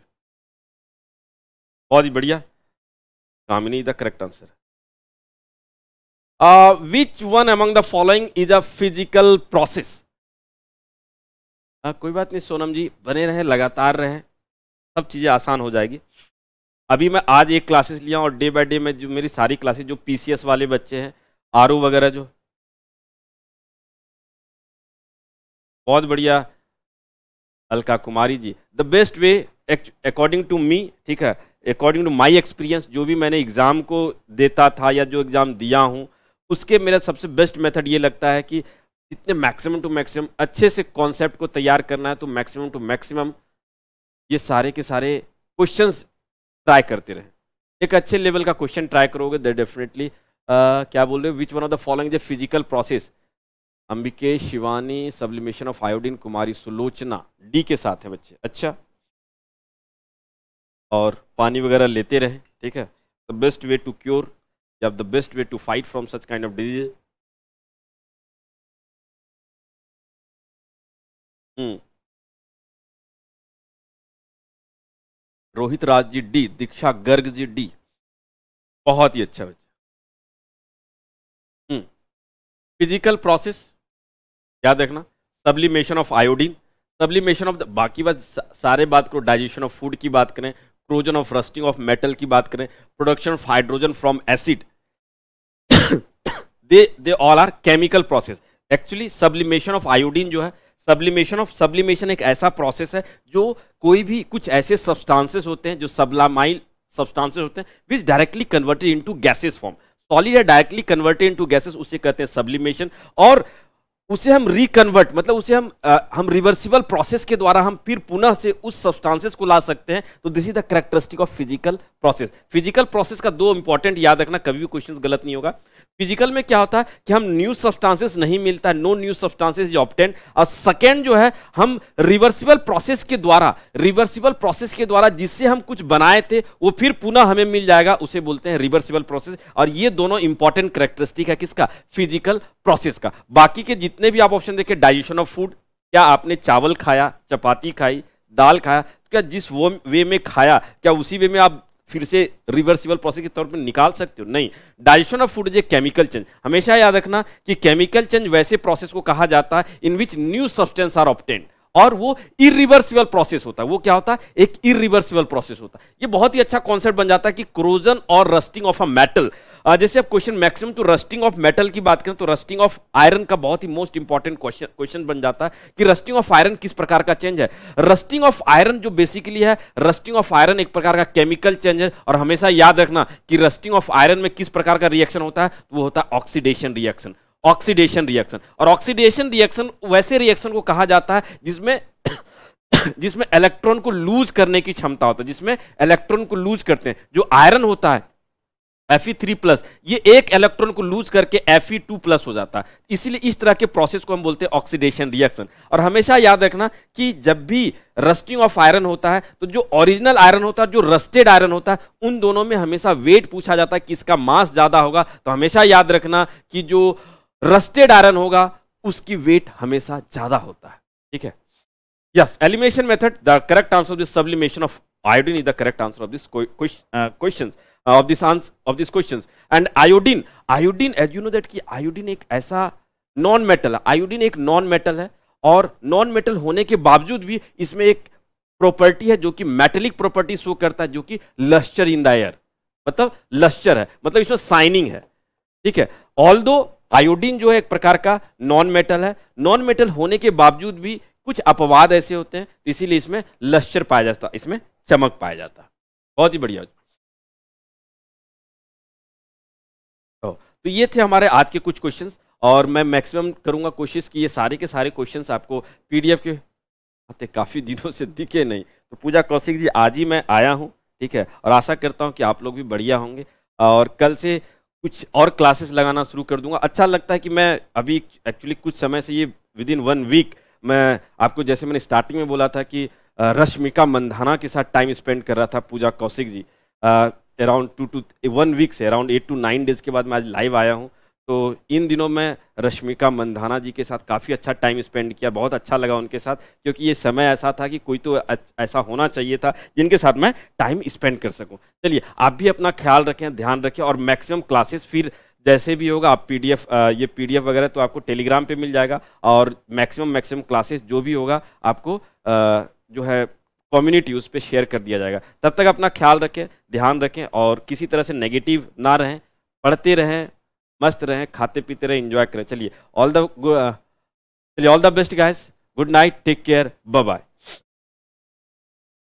बहुत ही बढ़िया Kamini the correct answer which one among the following is a physical process कोई बात नहीं सोनम जी बने रहें लगातार रहें सब चीज़ें आसान हो जाएगी अभी मैं आज एक क्लासेस लिया और डे बाय डे में जो मेरी सारी क्लासेस जो पीसीएस वाले बच्चे हैं आर वगैरह जो बहुत बढ़िया Alka Kumari ji the best way according to me ठीक है अकॉर्डिंग टू माई एक्सपीरियंस जो भी मैंने एग्ज़ाम को देता था या जो एग्ज़ाम दिया हूँ उसके मेरा सबसे बेस्ट मेथड ये लगता है कि जितने मैक्सिमम टू मैक्सिमम अच्छे से कॉन्सेप्ट को तैयार करना है तो मैक्सिमम टू मैक्सिमम ये सारे के सारे क्वेश्चंस ट्राई करते रहे एक अच्छे लेवल का क्वेश्चन ट्राई करोगे दे डेफिनेटली क्या बोल रहे हो which one of the following the physical process Ambike Shivani sublimation of iodine Kumari Sulochana D के साथ है बच्चे अच्छा और पानी वगैरह लेते रहें ठीक है the best way to cure या the best way to fight from such kind of disease Rohit Raj ji D Diksha Garg ji D बहुत ही अच्छा बच्चा फिजिकल प्रोसेस क्या देखना sublimation of iodine sublimation of बाकी बात सारे बात करो डाइजेशन ऑफ फूड की बात करें corrosion of rusting of metal की बात करें production of hydrogen from acid they they all are chemical process actually sublimation of iodine जो है सब्लिमेशन ऑफ सब्लिमेशन एक ऐसा प्रोसेस है जो कोई भी कुछ ऐसे सब्सटेंसेस होते हैं जो सबलामाइल सब्सटेंसेस होते हैं which directly converted into gases form solid या डायरेक्टली कन्वर्टेड इनटू गैसेस उसे कहते हैं सब्लिमेशन और उसे हम रिकन्वर्ट मतलब उसे हम आ, हम रिवर्सिबल प्रोसेस के द्वारा हम फिर पुनः से उस सब्सटांसेस को ला सकते हैं तो this is the characteristic of physical process physical process का दो इंपॉर्टेंट याद रखना कभी भी क्वेश्चन गलत नहीं होगा फिजिकल में क्या होता है कि हम न्यू सब्सटेंसेस नहीं मिलता है no new substances is obtained और सेकेंड जो है हम रिवर्सिबल प्रोसेस के द्वारा रिवर्सिबल प्रोसेस के द्वारा जिससे हम कुछ बनाए थे वो फिर पुनः हमें मिल जाएगा उसे बोलते हैं रिवर्सिबल प्रोसेस और ये दोनों इंपॉर्टेंट करेक्टरिस्टिक है किसका फिजिकल प्रोसेस का बाकी के जितने भी आप ऑप्शन देखें डाइजेशन ऑफ फूड क्या आपने चावल खाया चपाती खाई दाल खाया क्या जिस वो वे में खाया क्या उसी वे में आप फिर से रिवर्सिबल प्रोसेस के तौर पर निकाल सकते हो नहीं digestion of food is a chemical change हमेशा याद रखना कि केमिकल चेंज वैसे प्रोसेस को कहा जाता है in which new substance are obtained और वो इरिवर्सिबल प्रोसेस होता है वो क्या होता है एक इरिवर्सिबल प्रोसेस होता है ये बहुत ही अच्छा कॉन्सेप्ट बन जाता है कि क्रोजन और रस्टिंग ऑफ अ मेटल जैसे आप क्वेश्चन मैक्सिमम तो रस्टिंग ऑफ मेटल की बात करें तो रस्टिंग ऑफ आयरन का बहुत ही मोस्ट इंपॉर्टेंट क्वेश्चन क्वेश्चन बन जाता है कि रस्टिंग ऑफ आयरन किस प्रकार का चेंज है रस्टिंग ऑफ आयरन जो बेसिकली है रस्टिंग ऑफ आयरन एक प्रकार का केमिकल चेंज है और हमेशा याद रखना कि रस्टिंग ऑफ आयरन में किस प्रकार का रिएक्शन होता है तो वो होता है ऑक्सीडेशन रिएक्शन ऑक्सीडेशन रिएक्शन और ऑक्सीडेशन रिएक्शन वैसे रिएक्शन को कहा जाता है जिसमें जिसमें इलेक्ट्रॉन को लूज करने की क्षमता होता है जिसमें इलेक्ट्रॉन को लूज करते हैं जो आयरन होता है Fe3 प्लस ये एक इलेक्ट्रॉन को लूज करके Fe2 प्लस हो जाता है इसीलिए इस तरह के प्रोसेस को हम बोलते हैं ऑक्सीडेशन रिएक्शन और हमेशा याद रखना कि जब भी रस्टिंग ऑफ आयरन होता है तो जो ओरिजिनल आयरन होता है जो रस्टेड आयरन होता है उन दोनों में हमेशा वेट पूछा जाता है किसका मास ज्यादा होगा तो हमेशा याद रखना कि जो रस्टेड आयरन होगा उसकी वेट हमेशा ज्यादा होता है ठीक है yes elimination method the correct answer of this sublimation of iodine is the correct answer of this question of this answer of this question and iodine iodine as you know that की iodine एक ऐसा non metal है iodine एक non metal है और non metal होने के बावजूद भी इसमें एक प्रॉपर्टी है जो कि मेटलिक प्रॉपर्टी शो करता है जो कि लश्चर इन दर मतलब लश्चर है मतलब इसमें साइनिंग है ठीक है ऑल दो आयोडीन जो है एक प्रकार का नॉन मेटल है नॉन मेटल होने के बावजूद भी कुछ अपवाद ऐसे होते हैं तो इसीलिए इसमें लश्चर पाया जाता इसमें चमक पाया जाता बहुत ही बढ़िया तो ये थे हमारे आज के कुछ क्वेश्चन और मैं मैक्सिमम करूंगा कोशिश कि ये सारे के सारे क्वेश्चन आपको पीडीएफ के आते काफ़ी दिनों से दिखे नहीं तो पूजा कौशिक जी आज ही मैं आया हूँ ठीक है और आशा करता हूँ कि आप लोग भी बढ़िया होंगे और कल से कुछ और क्लासेस लगाना शुरू कर दूंगा अच्छा लगता है कि मैं अभी एक्चुअली कुछ समय से ये विद इन वन वीक मैं आपको जैसे मैंने स्टार्टिंग में बोला था कि रश्मिका मंधाना के साथ टाइम स्पेंड कर रहा था Puja Kaushik ji around two two one week से around eight two nine days के बाद मैं आज लाइव आया हूँ तो इन दिनों में रश्मिका मंधाना जी के साथ काफ़ी अच्छा टाइम स्पेंड किया बहुत अच्छा लगा उनके साथ क्योंकि ये समय ऐसा था कि कोई तो ऐसा होना चाहिए था जिनके साथ मैं टाइम स्पेंड कर सकूँ चलिए आप भी अपना ख्याल रखें ध्यान रखें और मैक्सिमम क्लासेस फिर जैसे भी होगा आप पीडीएफ ये पीडीएफ वगैरह तो आपको टेलीग्राम पे मिल जाएगा और मैक्सिमम मैक्सिमम क्लासेस जो भी होगा आपको जो है कम्युनिटी उस पर शेयर कर दिया जाएगा तब तक अपना ख्याल रखें ध्यान रखें और किसी तरह से नेगेटिव ना रहें पढ़ते रहें मस्त रहें खाते पीते रहें इंजॉय करें चलिए all the all the best guys good night take care bye bye